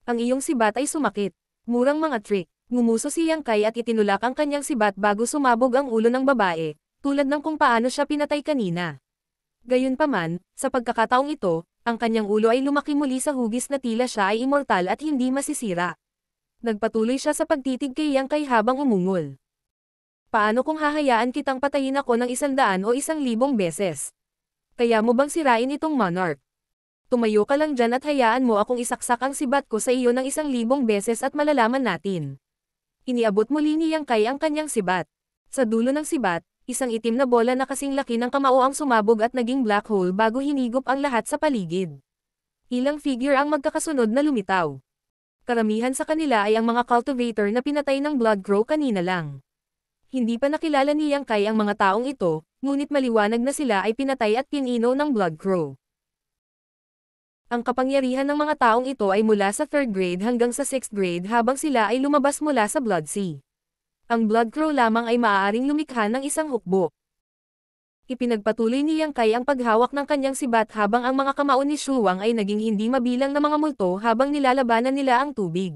Ang iyong sibat ay sumakit. Murang mga trick. Ngumuso si Yang Kai at itinulak ang kanyang sibat bago sumabog ang ulo ng babae, tulad ng kung paano siya pinatay kanina. Gayunpaman, sa pagkakataong ito, ang kanyang ulo ay lumaki muli sa hugis na tila siya ay immortal at hindi masisira. Nagpatuloy siya sa pagtitig kay Yang Kai habang umungol. Paano kung hahayaan kitang patayin ako ng daan o isang libong beses? Kaya mo bang sirain itong monarch? Tumayo ka lang dyan at hayaan mo akong isaksak ang sibat ko sa iyo ng isang libong beses at malalaman natin. Iniabot muli ni Yang Kai ang kanyang sibat. Sa dulo ng sibat, isang itim na bola na kasing laki ng kamao ang sumabog at naging black hole bago hinigop ang lahat sa paligid. Ilang figure ang magkakasunod na lumitaw. Karamihan sa kanila ay ang mga cultivator na pinatay ng blood crow kanina lang. Hindi pa nakilala ni Yang Kai ang mga taong ito, ngunit maliwanag na sila ay pinatay at pinino ng blood crow. Ang kapangyarihan ng mga taong ito ay mula sa 3rd grade hanggang sa 6th grade habang sila ay lumabas mula sa Blood Sea ang Blood Crow lamang ay maaaring lumikha ng isang hukbo. Ipinagpatuloy ni Yang Kai ang paghawak ng kanyang sibat habang ang mga kamao ni Shuwang ay naging hindi mabilang na mga multo habang nilalabanan nila ang tubig.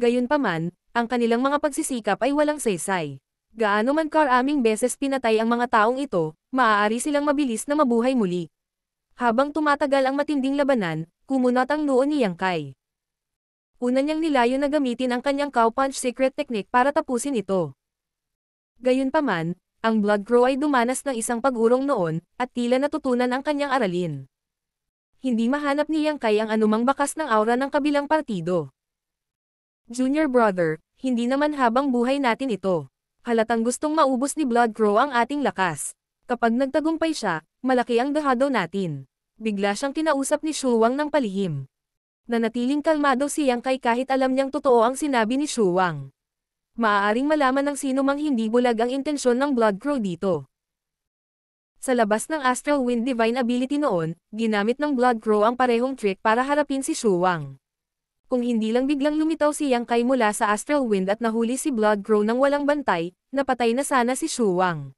Gayunpaman, ang kanilang mga pagsisikap ay walang saysay. Gaano man karaming beses pinatay ang mga taong ito, maaari silang mabilis na mabuhay muli. Habang tumatagal ang matinding labanan, kumunot ang noo ni Yang Kai una niyang nilayo na gamitin ang kanyang cow punch secret technique para tapusin ito. Gayunpaman, ang blood crow ay dumanas ng isang pagurong noon, at tila natutunan ang kanyang aralin. Hindi mahanap ni Yang kay ang anumang bakas ng aura ng kabilang partido. Junior brother, hindi naman habang buhay natin ito. Halatang gustong maubos ni Blood Crow ang ating lakas. Kapag nagtagumpay siya, malaki ang dahado natin. Bigla siyang kinausap ni Shuwang ng palihim. Nanatiling kalmado si Yang Kai kahit alam niyang totoo ang sinabi ni Shu Wang. Maaaring malaman ng sino mang hindi bulag ang intensyon ng Blood Crow dito. Sa labas ng Astral Wind Divine Ability noon, ginamit ng Blood Crow ang parehong trick para harapin si Shu Wang. Kung hindi lang biglang lumitaw si Yang Kai mula sa Astral Wind at nahuli si Blood Crow ng walang bantay, napatay na sana si Shu Wang.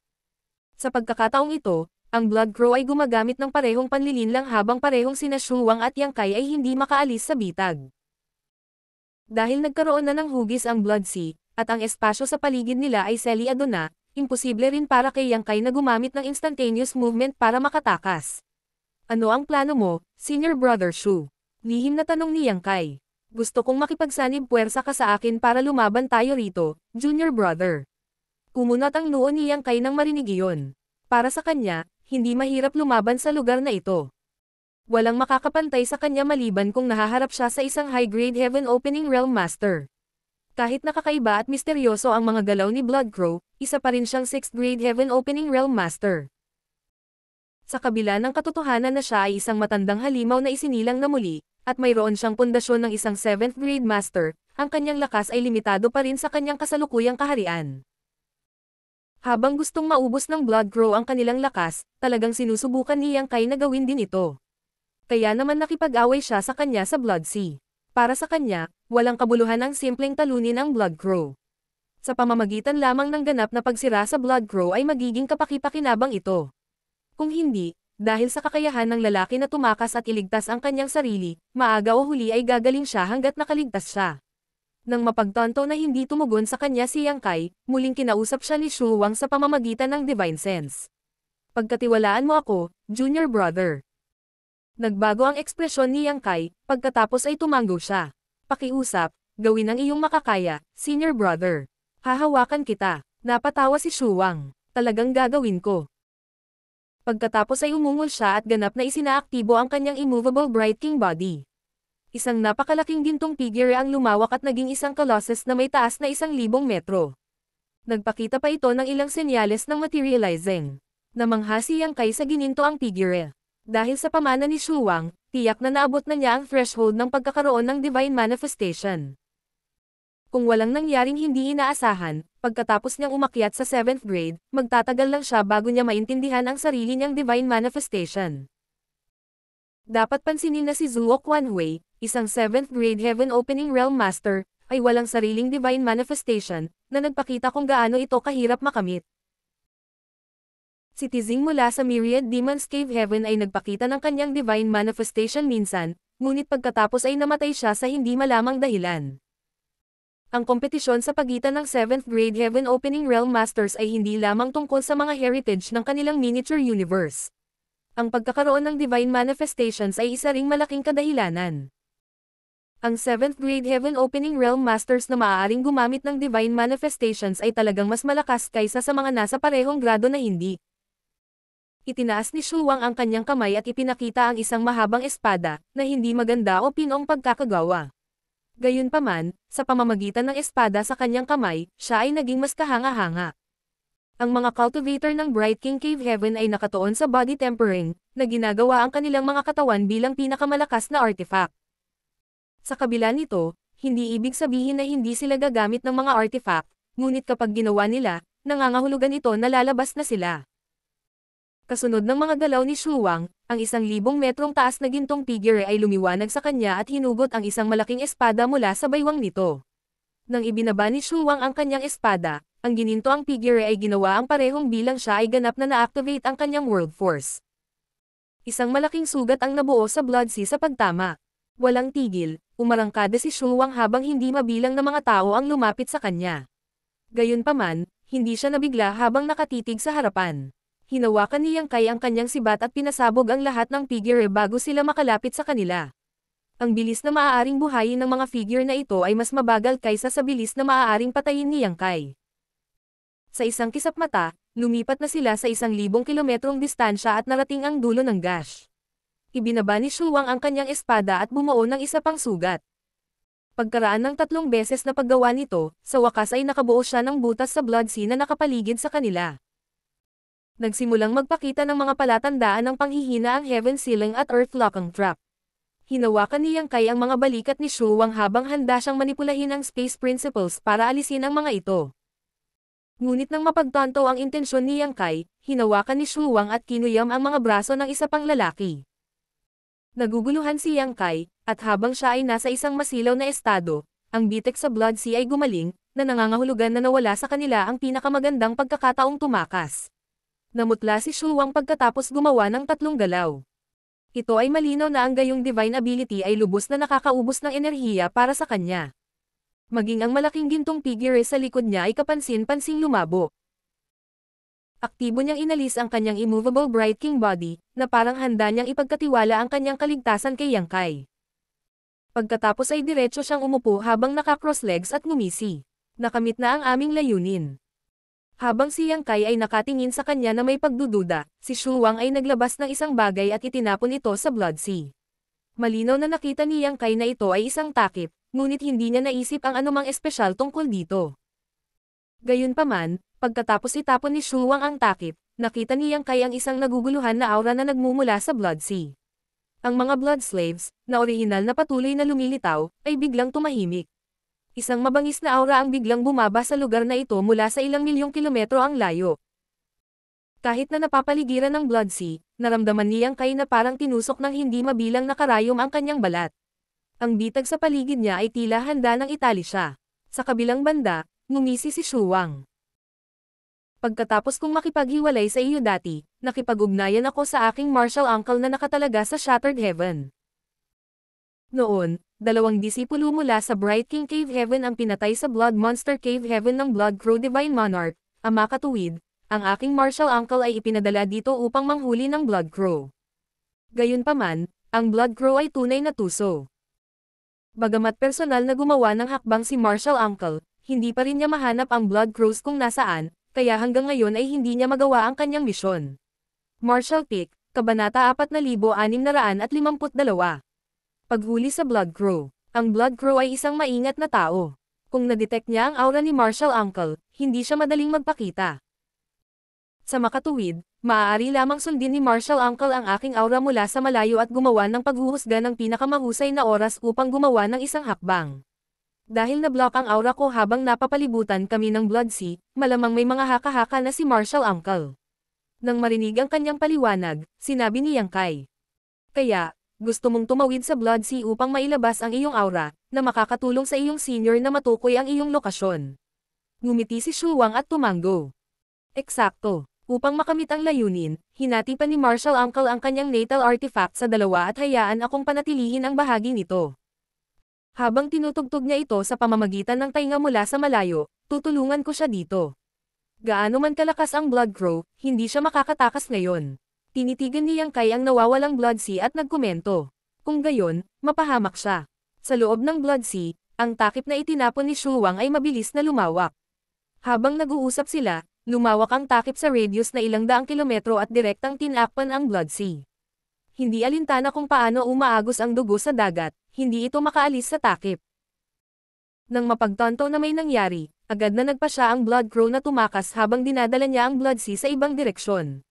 Sa pagkakataong ito, ang blood crow ay gumagamit ng parehong panlilin lang habang parehong sina Shuwang at Yang Kai ay hindi makaalis sa bitag. Dahil nagkaroon na ng hugis ang blood sea, at ang espasyo sa paligid nila ay seliado na, imposible rin para kay Yang Kai na gumamit ng instantaneous movement para makatakas. Ano ang plano mo, Senior Brother Shu? Lihim na tanong ni Yang Kai. Gusto kong makipagsanib puwersa ka sa akin para lumaban tayo rito, Junior Brother. Kumunot ang noo ni Yang Kai nang marinig iyon. Para sa kanya, hindi mahirap lumaban sa lugar na ito. Walang makakapantay sa kanya maliban kung nahaharap siya sa isang high-grade Heaven Opening Realm Master. Kahit nakakaiba at misteryoso ang mga galaw ni Bloodcrow, isa pa rin siyang 6th grade Heaven Opening Realm Master. Sa kabila ng katotohanan na siya ay isang matandang halimaw na isinilang na muli, at mayroon siyang pundasyon ng isang 7th grade master, ang kanyang lakas ay limitado pa rin sa kanyang kasalukuyang kaharian. Habang gustong maubos ng blood grow ang kanilang lakas, talagang sinusubukan ni Yang Kai na gawin din ito. Kaya naman nakipag-away siya sa kanya sa Blood Sea. Para sa kanya, walang kabuluhan ang simpleng talunin ang blood grow. Sa pamamagitan lamang ng ganap na pagsira sa blood grow ay magiging kapakipakinabang ito. Kung hindi, dahil sa kakayahan ng lalaki na tumakas at iligtas ang kanyang sarili, maaga o huli ay gagaling siya hanggat nakaligtas siya. Nang mapagtanto na hindi tumugon sa kanya si Yang Kai, muling kinausap siya ni Shu Wang sa pamamagitan ng Divine Sense. Pagkatiwalaan mo ako, junior brother. Nagbago ang ekspresyon ni Yang Kai, pagkatapos ay tumango siya. Pakiusap, gawin ang iyong makakaya, senior brother. Hahawakan kita. Napatawa si Shu Wang. Talagang gagawin ko. Pagkatapos ay umungol siya at ganap na isinaaktibo ang kanyang immovable Bright King body isang napakalaking gintong figure ang lumawak at naging isang colossus na may taas na isang libong metro. Nagpakita pa ito ng ilang senyales ng materializing. Namangha si Yang sa gininto ang figure. Dahil sa pamana ni Shu Wang, tiyak na naabot na niya ang threshold ng pagkakaroon ng divine manifestation. Kung walang nangyaring hindi inaasahan, pagkatapos niyang umakyat sa 7th grade, magtatagal lang siya bago niya maintindihan ang sarili niyang divine manifestation. Dapat pansinin na si Zuo Quanhui, isang 7th grade Heaven Opening Realm Master, ay walang sariling divine manifestation, na nagpakita kung gaano ito kahirap makamit. Si Tizing mula sa Myriad Demon's Cave Heaven ay nagpakita ng kanyang divine manifestation minsan, ngunit pagkatapos ay namatay siya sa hindi malamang dahilan. Ang kompetisyon sa pagitan ng 7th grade Heaven Opening Realm Masters ay hindi lamang tungkol sa mga heritage ng kanilang miniature universe, ang pagkakaroon ng divine manifestations ay isa ring malaking kadahilanan. Ang 7th grade Heaven Opening Realm Masters na maaaring gumamit ng divine manifestations ay talagang mas malakas kaysa sa mga nasa parehong grado na hindi. Itinaas ni Shuwang ang kanyang kamay at ipinakita ang isang mahabang espada, na hindi maganda o pinong pagkakagawa. Gayunpaman, sa pamamagitan ng espada sa kanyang kamay, siya ay naging mas kahanga-hanga. Ang mga cultivator ng Bright King Cave Heaven ay nakatuon sa body tempering, na ginagawa ang kanilang mga katawan bilang pinakamalakas na artifact. Sa kabila nito, hindi ibig sabihin na hindi sila gagamit ng mga artifact, ngunit kapag ginawa nila, nangangahulugan ito na lalabas na sila. Kasunod ng mga galaw ni Shuwang, ang isang libong metrong taas na gintong figure ay lumiwanag sa kanya at hinugot ang isang malaking espada mula sa baywang nito. Nang ibinaba ni Shuwang ang kanyang espada, ang gininto ang figure ay ginawa ang parehong bilang siya ay ganap na na-activate ang kanyang world force. Isang malaking sugat ang nabuo sa blood sea sa pagtama. Walang tigil, umarangkada si Shuwang habang hindi mabilang na mga tao ang lumapit sa kanya. Gayunpaman, hindi siya nabigla habang nakatitig sa harapan. Hinawakan niyang kay ang kanyang sibat at pinasabog ang lahat ng figure bago sila makalapit sa kanila. Ang bilis na maaaring buhayin ng mga figure na ito ay mas mabagal kaysa sa bilis na maaaring patayin ni Yang Kai. Sa isang kisap mata, lumipat na sila sa isang libong kilometrong distansya at narating ang dulo ng gash. Ibinaba ni Shuwang ang kanyang espada at bumuo ng isa pang sugat. Pagkaraan ng tatlong beses na paggawa nito, sa wakas ay nakabuo siya ng butas sa blood sea na nakapaligid sa kanila. Nagsimulang magpakita ng mga palatandaan ng panghihina ang Heaven Ceiling at Earth locking Trap hinawakan niyang kay ang mga balikat ni Shuwang habang handa siyang manipulahin ang space principles para alisin ang mga ito. Ngunit nang mapagtanto ang intensyon ni Yang Kai, hinawakan ni Shuwang at kinuyam ang mga braso ng isa pang lalaki. Naguguluhan si Yang Kai, at habang siya ay nasa isang masilaw na estado, ang bitek sa blood sea ay gumaling, na nangangahulugan na nawala sa kanila ang pinakamagandang pagkakataong tumakas. Namutla si Shuwang pagkatapos gumawa ng tatlong galaw. Ito ay malinaw na ang gayong divine ability ay lubos na nakakaubos ng enerhiya para sa kanya. Maging ang malaking gintong figure sa likod niya ay kapansin-pansing lumabo. Aktibo niyang inalis ang kanyang immovable Bright King body, na parang handa niyang ipagkatiwala ang kanyang kaligtasan kay Yang Kai. Pagkatapos ay diretsyo siyang umupo habang naka-cross legs at ngumisi. Nakamit na ang aming layunin. Habang si Yang Kai ay nakatingin sa kanya na may pagdududa, si Shu Wang ay naglabas ng isang bagay at itinapon ito sa Blood Sea. Malinaw na nakita ni Yang Kai na ito ay isang takip, ngunit hindi niya naisip ang anumang espesyal tungkol dito. Gayunpaman, pagkatapos itapon ni Shu Wang ang takip, nakita ni Yang Kai ang isang naguguluhan na aura na nagmumula sa Blood Sea. Ang mga Blood Slaves, na orihinal na patuloy na lumilitaw, ay biglang tumahimik isang mabangis na aura ang biglang bumaba sa lugar na ito mula sa ilang milyong kilometro ang layo. Kahit na napapaligiran ng Blood Sea, naramdaman niyang kay na parang tinusok ng hindi mabilang na karayom ang kanyang balat. Ang bitag sa paligid niya ay tila handa ng itali siya. Sa kabilang banda, ngumisi si Shuwang. Pagkatapos kong makipaghiwalay sa iyo dati, nakipag-ugnayan ako sa aking martial uncle na nakatalaga sa Shattered Heaven. Noon, dalawang disipulo mula sa Bright King Cave Heaven ang pinatay sa Blood Monster Cave Heaven ng Blood Crow Divine Monarch, Ama Katuwid, ang aking martial uncle ay ipinadala dito upang manghuli ng Blood Crow. Gayunpaman, ang Blood Crow ay tunay na tuso. Bagamat personal na gumawa ng hakbang si Martial Uncle, hindi pa rin niya mahanap ang Blood Crows kung nasaan, kaya hanggang ngayon ay hindi niya magawa ang kanyang misyon. Martial Peak, Kabanata 4652 Paghuli sa Blood Crow. Ang Blood Crow ay isang maingat na tao. Kung nadetect niya ang aura ni Marshall Uncle, hindi siya madaling magpakita. Sa makatuwid, maaari lamang sundin ni Marshall Uncle ang aking aura mula sa malayo at gumawa ng paghuhusga ng pinakamahusay na oras upang gumawa ng isang hakbang. Dahil nablock ang aura ko habang napapalibutan kami ng Blood Sea, malamang may mga haka-haka na si Marshall Uncle. Nang marinig ang kanyang paliwanag, sinabi ni Yang Kai. Kaya, gusto mong tumawid sa Blood Sea upang mailabas ang iyong aura, na makakatulong sa iyong senior na matukoy ang iyong lokasyon. Ngumiti si Shuwang at tumango. Eksakto. Upang makamit ang layunin, hinati pa ni Marshall Uncle ang kanyang natal artifact sa dalawa at hayaan akong panatilihin ang bahagi nito. Habang tinutugtog niya ito sa pamamagitan ng tainga mula sa malayo, tutulungan ko siya dito. Gaano man kalakas ang Blood Crow, hindi siya makakatakas ngayon. Tinitigan niyang kay ang nawawalang blood sea at nagkomento. Kung gayon, mapahamak siya. Sa loob ng blood sea, ang takip na itinapon ni Shuwang ay mabilis na lumawak. Habang nag-uusap sila, lumawak ang takip sa radius na ilang daang kilometro at direktang tinakpan ang blood sea. Hindi alintana kung paano umaagos ang dugo sa dagat, hindi ito makaalis sa takip. Nang mapagtanto na may nangyari, agad na nagpa siya ang blood crow na tumakas habang dinadala niya ang blood sea sa ibang direksyon.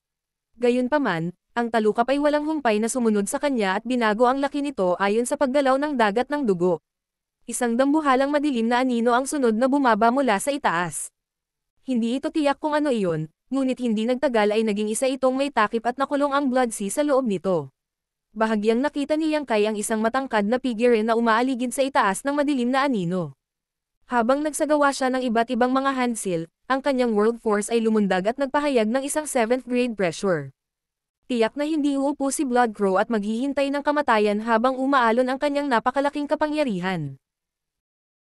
Gayunpaman, ang talukap ay walang humpay na sumunod sa kanya at binago ang laki nito ayon sa paggalaw ng dagat ng dugo. Isang dambuhalang madilim na anino ang sunod na bumaba mula sa itaas. Hindi ito tiyak kung ano iyon, ngunit hindi nagtagal ay naging isa itong may takip at nakulong ang blood sea sa loob nito. Bahagyang nakita ni Yang Kai ang isang matangkad na figure na umaaligid sa itaas ng madilim na anino. Habang nagsagawa siya ng iba't ibang mga handsil, ang kanyang world force ay lumundag at nagpahayag ng isang 7th grade pressure. Tiyak na hindi uupo si Blood Crow at maghihintay ng kamatayan habang umaalon ang kanyang napakalaking kapangyarihan.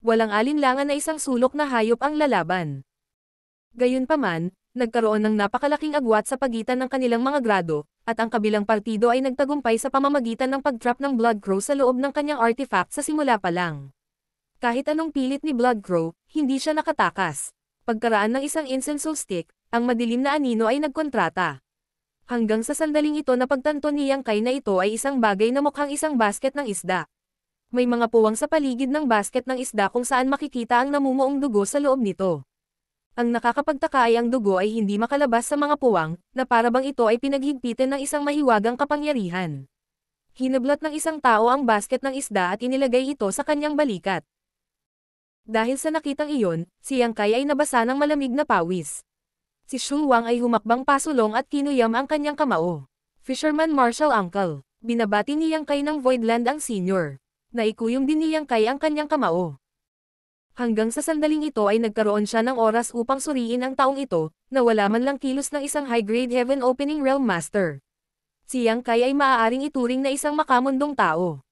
Walang alinlangan na isang sulok na hayop ang lalaban. Gayunpaman, nagkaroon ng napakalaking agwat sa pagitan ng kanilang mga grado, at ang kabilang partido ay nagtagumpay sa pamamagitan ng pagtrap ng Blood Crow sa loob ng kanyang artifact sa simula pa lang. Kahit anong pilit ni Blood Crow, hindi siya nakatakas, Pagkaraan ng isang incenso stick, ang madilim na anino ay nagkontrata. Hanggang sa sandaling ito napagtanto ni Yang Kai na ito ay isang bagay na mukhang isang basket ng isda. May mga puwang sa paligid ng basket ng isda kung saan makikita ang namumuong dugo sa loob nito. Ang nakakapagtaka ay ang dugo ay hindi makalabas sa mga puwang, na parabang ito ay pinaghigpitan ng isang mahiwagang kapangyarihan. Hinablat ng isang tao ang basket ng isda at inilagay ito sa kanyang balikat. Dahil sa nakitang iyon, si Yang Kai ay nabasa ng malamig na pawis. Si Shung Wang ay humakbang pasulong at kinuyam ang kanyang kamao. Fisherman Marshal Uncle, binabati ni Yang Kai ng Voidland ang senior. Naikuyom din ni Yang Kai ang kanyang kamao. Hanggang sa sandaling ito ay nagkaroon siya ng oras upang suriin ang taong ito, na wala man lang kilos ng isang high-grade heaven opening realm master. Si Yang Kai ay maaaring ituring na isang makamundong tao.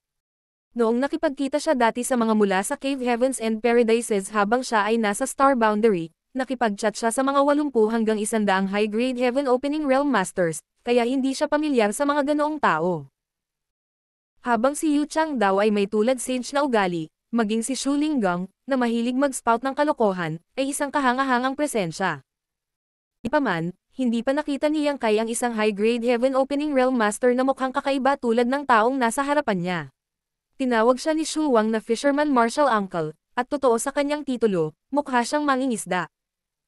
Noong nakipagkita siya dati sa mga mula sa Cave Heavens and Paradises habang siya ay nasa Star Boundary, nakipagchat siya sa mga 80 hanggang 100 high-grade Heaven Opening Realm Masters, kaya hindi siya pamilyar sa mga ganoong tao. Habang si Yu Chang daw ay may tulad sage na ugali, maging si Shu Linggang, na mahilig mag-spout ng kalokohan, ay isang kahangahangang presensya. Ipaman, hindi pa nakita ni Yang Kai ang isang high-grade Heaven Opening Realm Master na mukhang kakaiba tulad ng taong nasa harapan niya. Tinawag siya ni Shu Wang na Fisherman Marshal Uncle, at totoo sa kanyang titulo, mukha siyang mangingisda.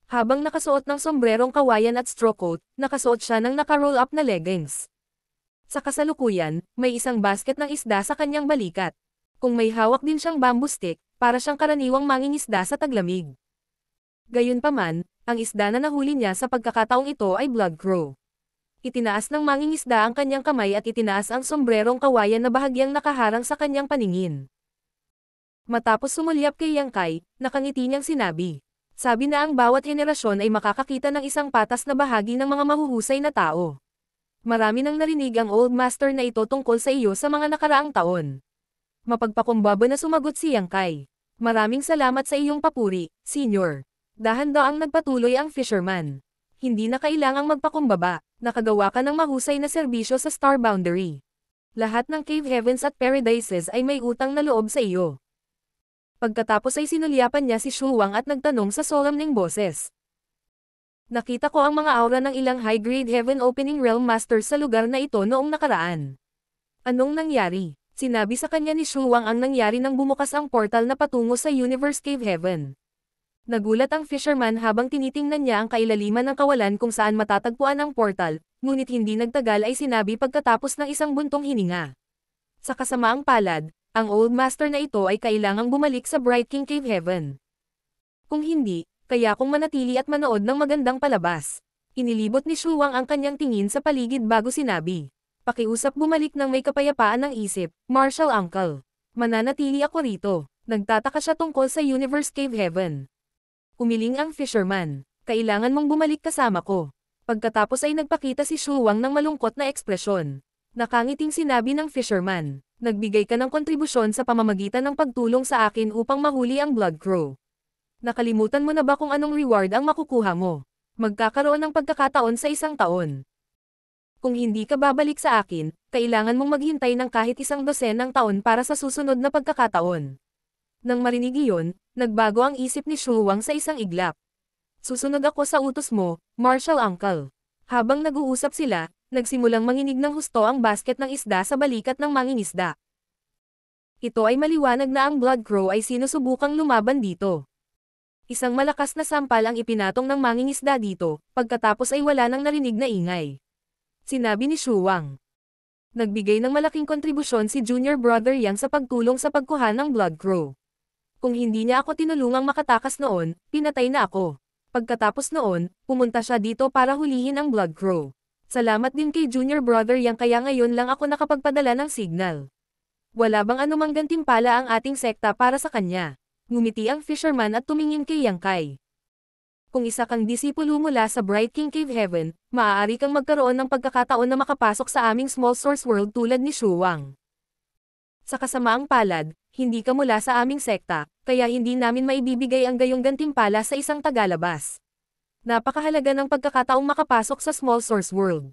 Habang nakasuot ng sombrerong kawayan at straw coat, nakasuot siya ng naka-roll up na leggings. Sa kasalukuyan, may isang basket ng isda sa kanyang balikat. Kung may hawak din siyang bamboo stick, para siyang karaniwang mangingisda sa taglamig. Gayunpaman, ang isda na nahuli niya sa pagkakataong ito ay blood crow. Itinaas ng mangingisda ang kanyang kamay at itinaas ang sombrerong kawayan na bahagyang nakaharang sa kanyang paningin. Matapos sumulyap kay Yang Kai, nakangiti niyang sinabi. Sabi na ang bawat henerasyon ay makakakita ng isang patas na bahagi ng mga mahuhusay na tao. Marami nang narinig ang old master na ito tungkol sa iyo sa mga nakaraang taon. Mapagpakumbaba na sumagot si Yang Kai. Maraming salamat sa iyong papuri, senior. Dahan daw ang nagpatuloy ang fisherman hindi na kailangang magpakumbaba, nakagawa ka ng mahusay na serbisyo sa Star Boundary. Lahat ng Cave Heavens at Paradises ay may utang na loob sa iyo. Pagkatapos ay sinulyapan niya si Shuwang at nagtanong sa solemning ng boses. Nakita ko ang mga aura ng ilang high-grade Heaven Opening Realm Masters sa lugar na ito noong nakaraan. Anong nangyari? Sinabi sa kanya ni Shuwang ang nangyari nang bumukas ang portal na patungo sa Universe Cave Heaven. Nagulat ang fisherman habang tinitingnan niya ang kailaliman ng kawalan kung saan matatagpuan ang portal, ngunit hindi nagtagal ay sinabi pagkatapos ng isang buntong hininga. Sa kasamaang palad, ang old master na ito ay kailangang bumalik sa Bright King Cave Heaven. Kung hindi, kaya kung manatili at manood ng magandang palabas. Inilibot ni Shuwang ang kanyang tingin sa paligid bago sinabi. Pakiusap bumalik ng may kapayapaan ng isip, Marshall Uncle. Mananatili ako rito. Nagtataka siya tungkol sa Universe Cave Heaven. Umiling ang fisherman. Kailangan mong bumalik kasama ko. Pagkatapos ay nagpakita si Shuwang ng malungkot na ekspresyon. Nakangiting sinabi ng fisherman, nagbigay ka ng kontribusyon sa pamamagitan ng pagtulong sa akin upang mahuli ang blood crow. Nakalimutan mo na ba kung anong reward ang makukuha mo? Magkakaroon ng pagkakataon sa isang taon. Kung hindi ka babalik sa akin, kailangan mong maghintay ng kahit isang dosen ng taon para sa susunod na pagkakataon. Nang marinig iyon, nagbago ang isip ni Shuwang sa isang iglap. Susunod ako sa utos mo, Marshall Uncle. Habang nag-uusap sila, nagsimulang manginig ng husto ang basket ng isda sa balikat ng mangingisda. Ito ay maliwanag na ang Blood Crow ay sinusubukang lumaban dito. Isang malakas na sampal ang ipinatong ng mangingisda dito, pagkatapos ay wala nang narinig na ingay. Sinabi ni Shuwang. Nagbigay ng malaking kontribusyon si Junior Brother Yang sa pagtulong sa pagkuha ng Blood Crow. Kung hindi niya ako tinulungang makatakas noon, pinatay na ako. Pagkatapos noon, pumunta siya dito para hulihin ang Blood Crow. Salamat din kay junior brother yang kaya ngayon lang ako nakapagpadala ng signal. Wala bang anumang gantimpala ang ating sekta para sa kanya? Ngumiti ang fisherman at tumingin kay Yang Kai. Kung isa kang disipulo mula sa Bright King Cave Heaven, maaari kang magkaroon ng pagkakataon na makapasok sa aming small source world tulad ni Shuwang. Sa kasamaang palad, hindi ka mula sa aming sekta, kaya hindi namin maibibigay ang gayong gantimpala sa isang tagalabas. Napakahalaga ng pagkakataong makapasok sa small source world.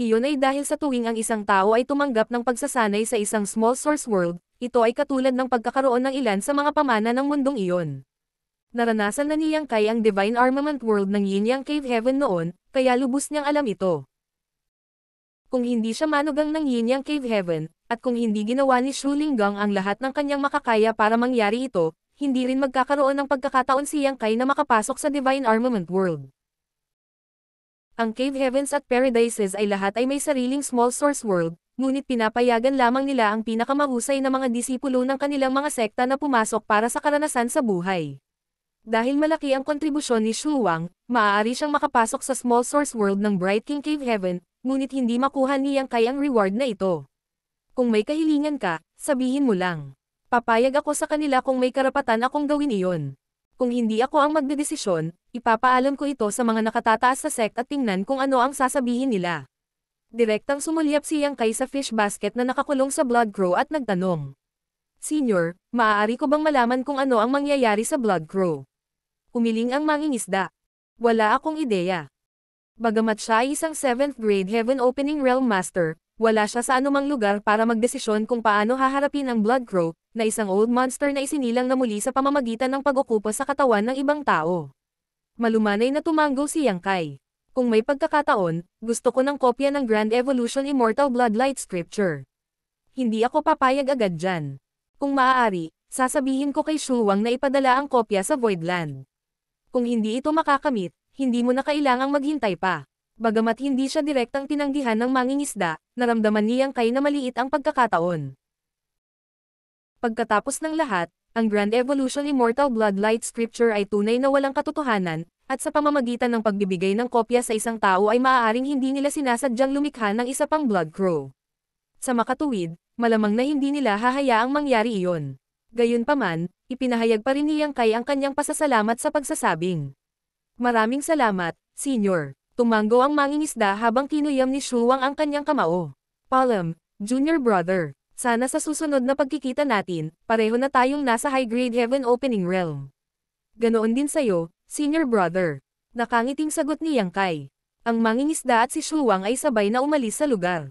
Iyon ay dahil sa tuwing ang isang tao ay tumanggap ng pagsasanay sa isang small source world, ito ay katulad ng pagkakaroon ng ilan sa mga pamana ng mundong iyon. Naranasan na niyang kay ang Divine Armament World ng Yin Yang Cave Heaven noon, kaya lubos niyang alam ito. Kung hindi siya manugang ng Yin Yang Cave Heaven, at kung hindi ginawa ni Shulinggang ang lahat ng kanyang makakaya para mangyari ito, hindi rin magkakaroon ng pagkakataon si Yang Kai na makapasok sa Divine Armament World. Ang Cave Heavens at Paradises ay lahat ay may sariling small source world, ngunit pinapayagan lamang nila ang pinakamahusay na mga disipulo ng kanilang mga sekta na pumasok para sa karanasan sa buhay. Dahil malaki ang kontribusyon ni Shu Wang, maaari siyang makapasok sa small source world ng Bright King Cave Heaven, ngunit hindi makuha ni Yang Kai ang reward na ito. Kung may kahilingan ka, sabihin mo lang. Papayag ako sa kanila kung may karapatan akong gawin iyon. Kung hindi ako ang magdedesisyon, ipapaalam ko ito sa mga nakatataas sa sect at tingnan kung ano ang sasabihin nila. Direktang sumulyap si Yang Kai sa fish basket na nakakulong sa blood Crow at nagtanong. Senior, maaari ko bang malaman kung ano ang mangyayari sa blood Crow? Umiling ang mangingisda. Wala akong ideya. Bagamat siya ay isang 7th grade Heaven Opening Realm Master, wala siya sa anumang lugar para magdesisyon kung paano haharapin ang Blood Crow, na isang old monster na isinilang na muli sa pamamagitan ng pag-okupo sa katawan ng ibang tao. Malumanay na tumango si Yang Kai. Kung may pagkakataon, gusto ko ng kopya ng Grand Evolution Immortal Bloodlight Scripture. Hindi ako papayag agad dyan. Kung maaari, sasabihin ko kay Shuwang na ipadala ang kopya sa Voidland. Kung hindi ito makakamit, hindi mo na kailangang maghintay pa. Bagamat hindi siya direktang tinanggihan ng mangingisda, naramdaman niyang kay na maliit ang pagkakataon. Pagkatapos ng lahat, ang Grand Evolution Immortal Bloodlight Scripture ay tunay na walang katotohanan, at sa pamamagitan ng pagbibigay ng kopya sa isang tao ay maaaring hindi nila sinasadyang lumikha ng isa pang Blood Crow. Sa makatuwid, malamang na hindi nila hahayaang mangyari iyon. Gayunpaman, ipinahayag pa rin niyang kay ang kanyang pasasalamat sa pagsasabing. Maraming salamat, Senior. Tumanggo ang mangingisda habang kinuyam ni Shuang ang kanyang kamao. Palem, junior brother. Sana sa susunod na pagkikita natin, pareho na tayong nasa high-grade heaven opening realm. Ganoon din sa'yo, senior brother. Nakangiting sagot ni Yang Kai. Ang mangingisda at si Shuang ay sabay na umalis sa lugar.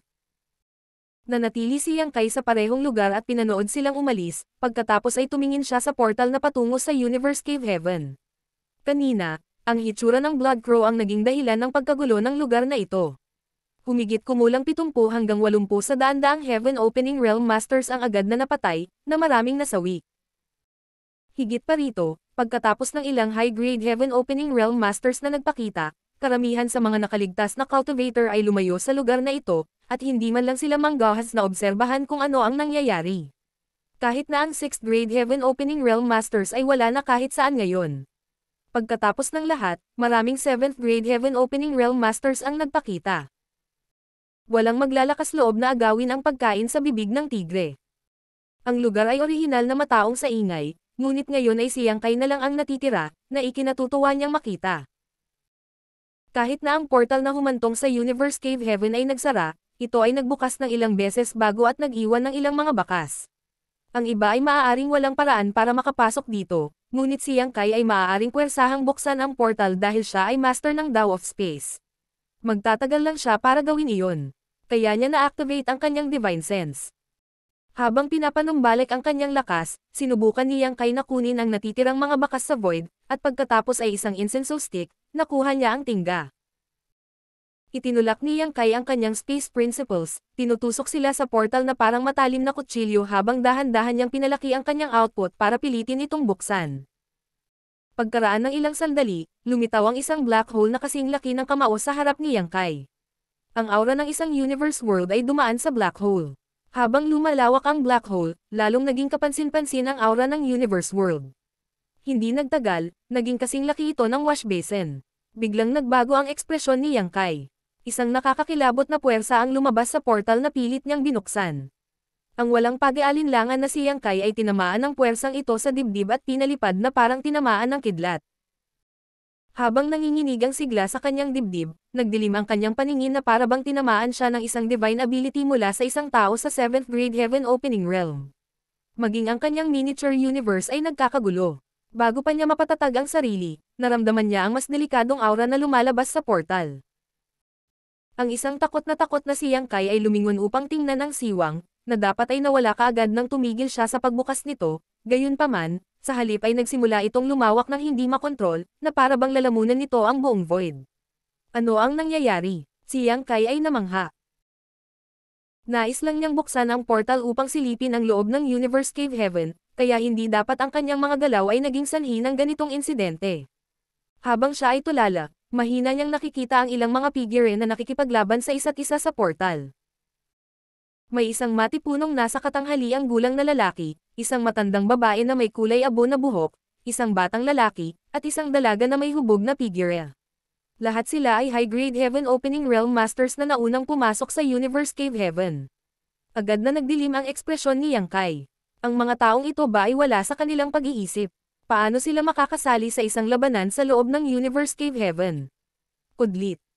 Nanatili si Yang Kai sa parehong lugar at pinanood silang umalis, pagkatapos ay tumingin siya sa portal na patungo sa Universe Cave Heaven. Kanina, ang hitsura ng Blood Crow ang naging dahilan ng pagkagulo ng lugar na ito. Humigit kumulang 70 hanggang 80 sa daan-daang Heaven Opening Realm Masters ang agad na napatay, na maraming nasawi. Higit pa rito, pagkatapos ng ilang high-grade Heaven Opening Realm Masters na nagpakita, karamihan sa mga nakaligtas na cultivator ay lumayo sa lugar na ito, at hindi man lang sila manggahas na obserbahan kung ano ang nangyayari. Kahit na ang 6th grade Heaven Opening Realm Masters ay wala na kahit saan ngayon. Pagkatapos ng lahat, maraming 7th grade Heaven Opening Realm Masters ang nagpakita. Walang maglalakas loob na agawin ang pagkain sa bibig ng tigre. Ang lugar ay orihinal na mataong sa ingay, ngunit ngayon ay siyang kay na lang ang natitira, na ikinatutuwa niyang makita. Kahit na ang portal na humantong sa Universe Cave Heaven ay nagsara, ito ay nagbukas ng ilang beses bago at nag-iwan ng ilang mga bakas. Ang iba ay maaaring walang paraan para makapasok dito, ngunit si Yang Kai ay maaaring pwersahang buksan ang portal dahil siya ay master ng Dao of Space. Magtatagal lang siya para gawin iyon. Kaya niya na-activate ang kanyang Divine Sense. Habang pinapanumbalik ang kanyang lakas, sinubukan ni Yang Kai na kunin ang natitirang mga bakas sa void, at pagkatapos ay isang insenso stick, nakuha niya ang tingga. Itinulak niyang kay ang kanyang space principles, tinutusok sila sa portal na parang matalim na kutsilyo habang dahan-dahan niyang pinalaki ang kanyang output para pilitin itong buksan. Pagkaraan ng ilang sandali, lumitaw ang isang black hole na kasing laki ng kamao sa harap ni Yang Kai. Ang aura ng isang universe world ay dumaan sa black hole. Habang lumalawak ang black hole, lalong naging kapansin-pansin ang aura ng universe world. Hindi nagtagal, naging kasing laki ito ng wash basin. Biglang nagbago ang ekspresyon ni Yang Kai. Isang nakakakilabot na puwersa ang lumabas sa portal na pilit niyang binuksan. Ang walang pag-aalinlangan na si Yang Kai ay tinamaan ng puwersang ito sa dibdib at pinalipad na parang tinamaan ng kidlat. Habang nanginginig ang sigla sa kanyang dibdib, nagdilim ang kanyang paningin na parabang tinamaan siya ng isang divine ability mula sa isang tao sa 7th grade Heaven Opening Realm. Maging ang kanyang miniature universe ay nagkakagulo. Bago pa niya mapatatag ang sarili, naramdaman niya ang mas delikadong aura na lumalabas sa portal. Ang isang takot na takot na si Yang Kai ay lumingon upang tingnan ang siwang, na dapat ay nawala kaagad nang tumigil siya sa pagbukas nito, gayunpaman, sa halip ay nagsimula itong lumawak ng hindi makontrol, na parabang lalamunan nito ang buong void. Ano ang nangyayari? Si Yang Kai ay namangha. Nais lang niyang buksan ang portal upang silipin ang loob ng Universe Cave Heaven, kaya hindi dapat ang kanyang mga galaw ay naging sanhi ng ganitong insidente. Habang siya ay tulala, Mahina niyang nakikita ang ilang mga figure na nakikipaglaban sa isa't isa sa portal. May isang matipunong nasa katanghali ang gulang na lalaki, isang matandang babae na may kulay abo na buhok, isang batang lalaki, at isang dalaga na may hubog na figurine. Lahat sila ay high-grade Heaven Opening Realm Masters na naunang pumasok sa Universe Cave Heaven. Agad na nagdilim ang ekspresyon ni Yang Kai. Ang mga taong ito ba ay wala sa kanilang pag-iisip? Paano sila makakasali sa isang labanan sa loob ng Universe Cave Heaven? Kudlit.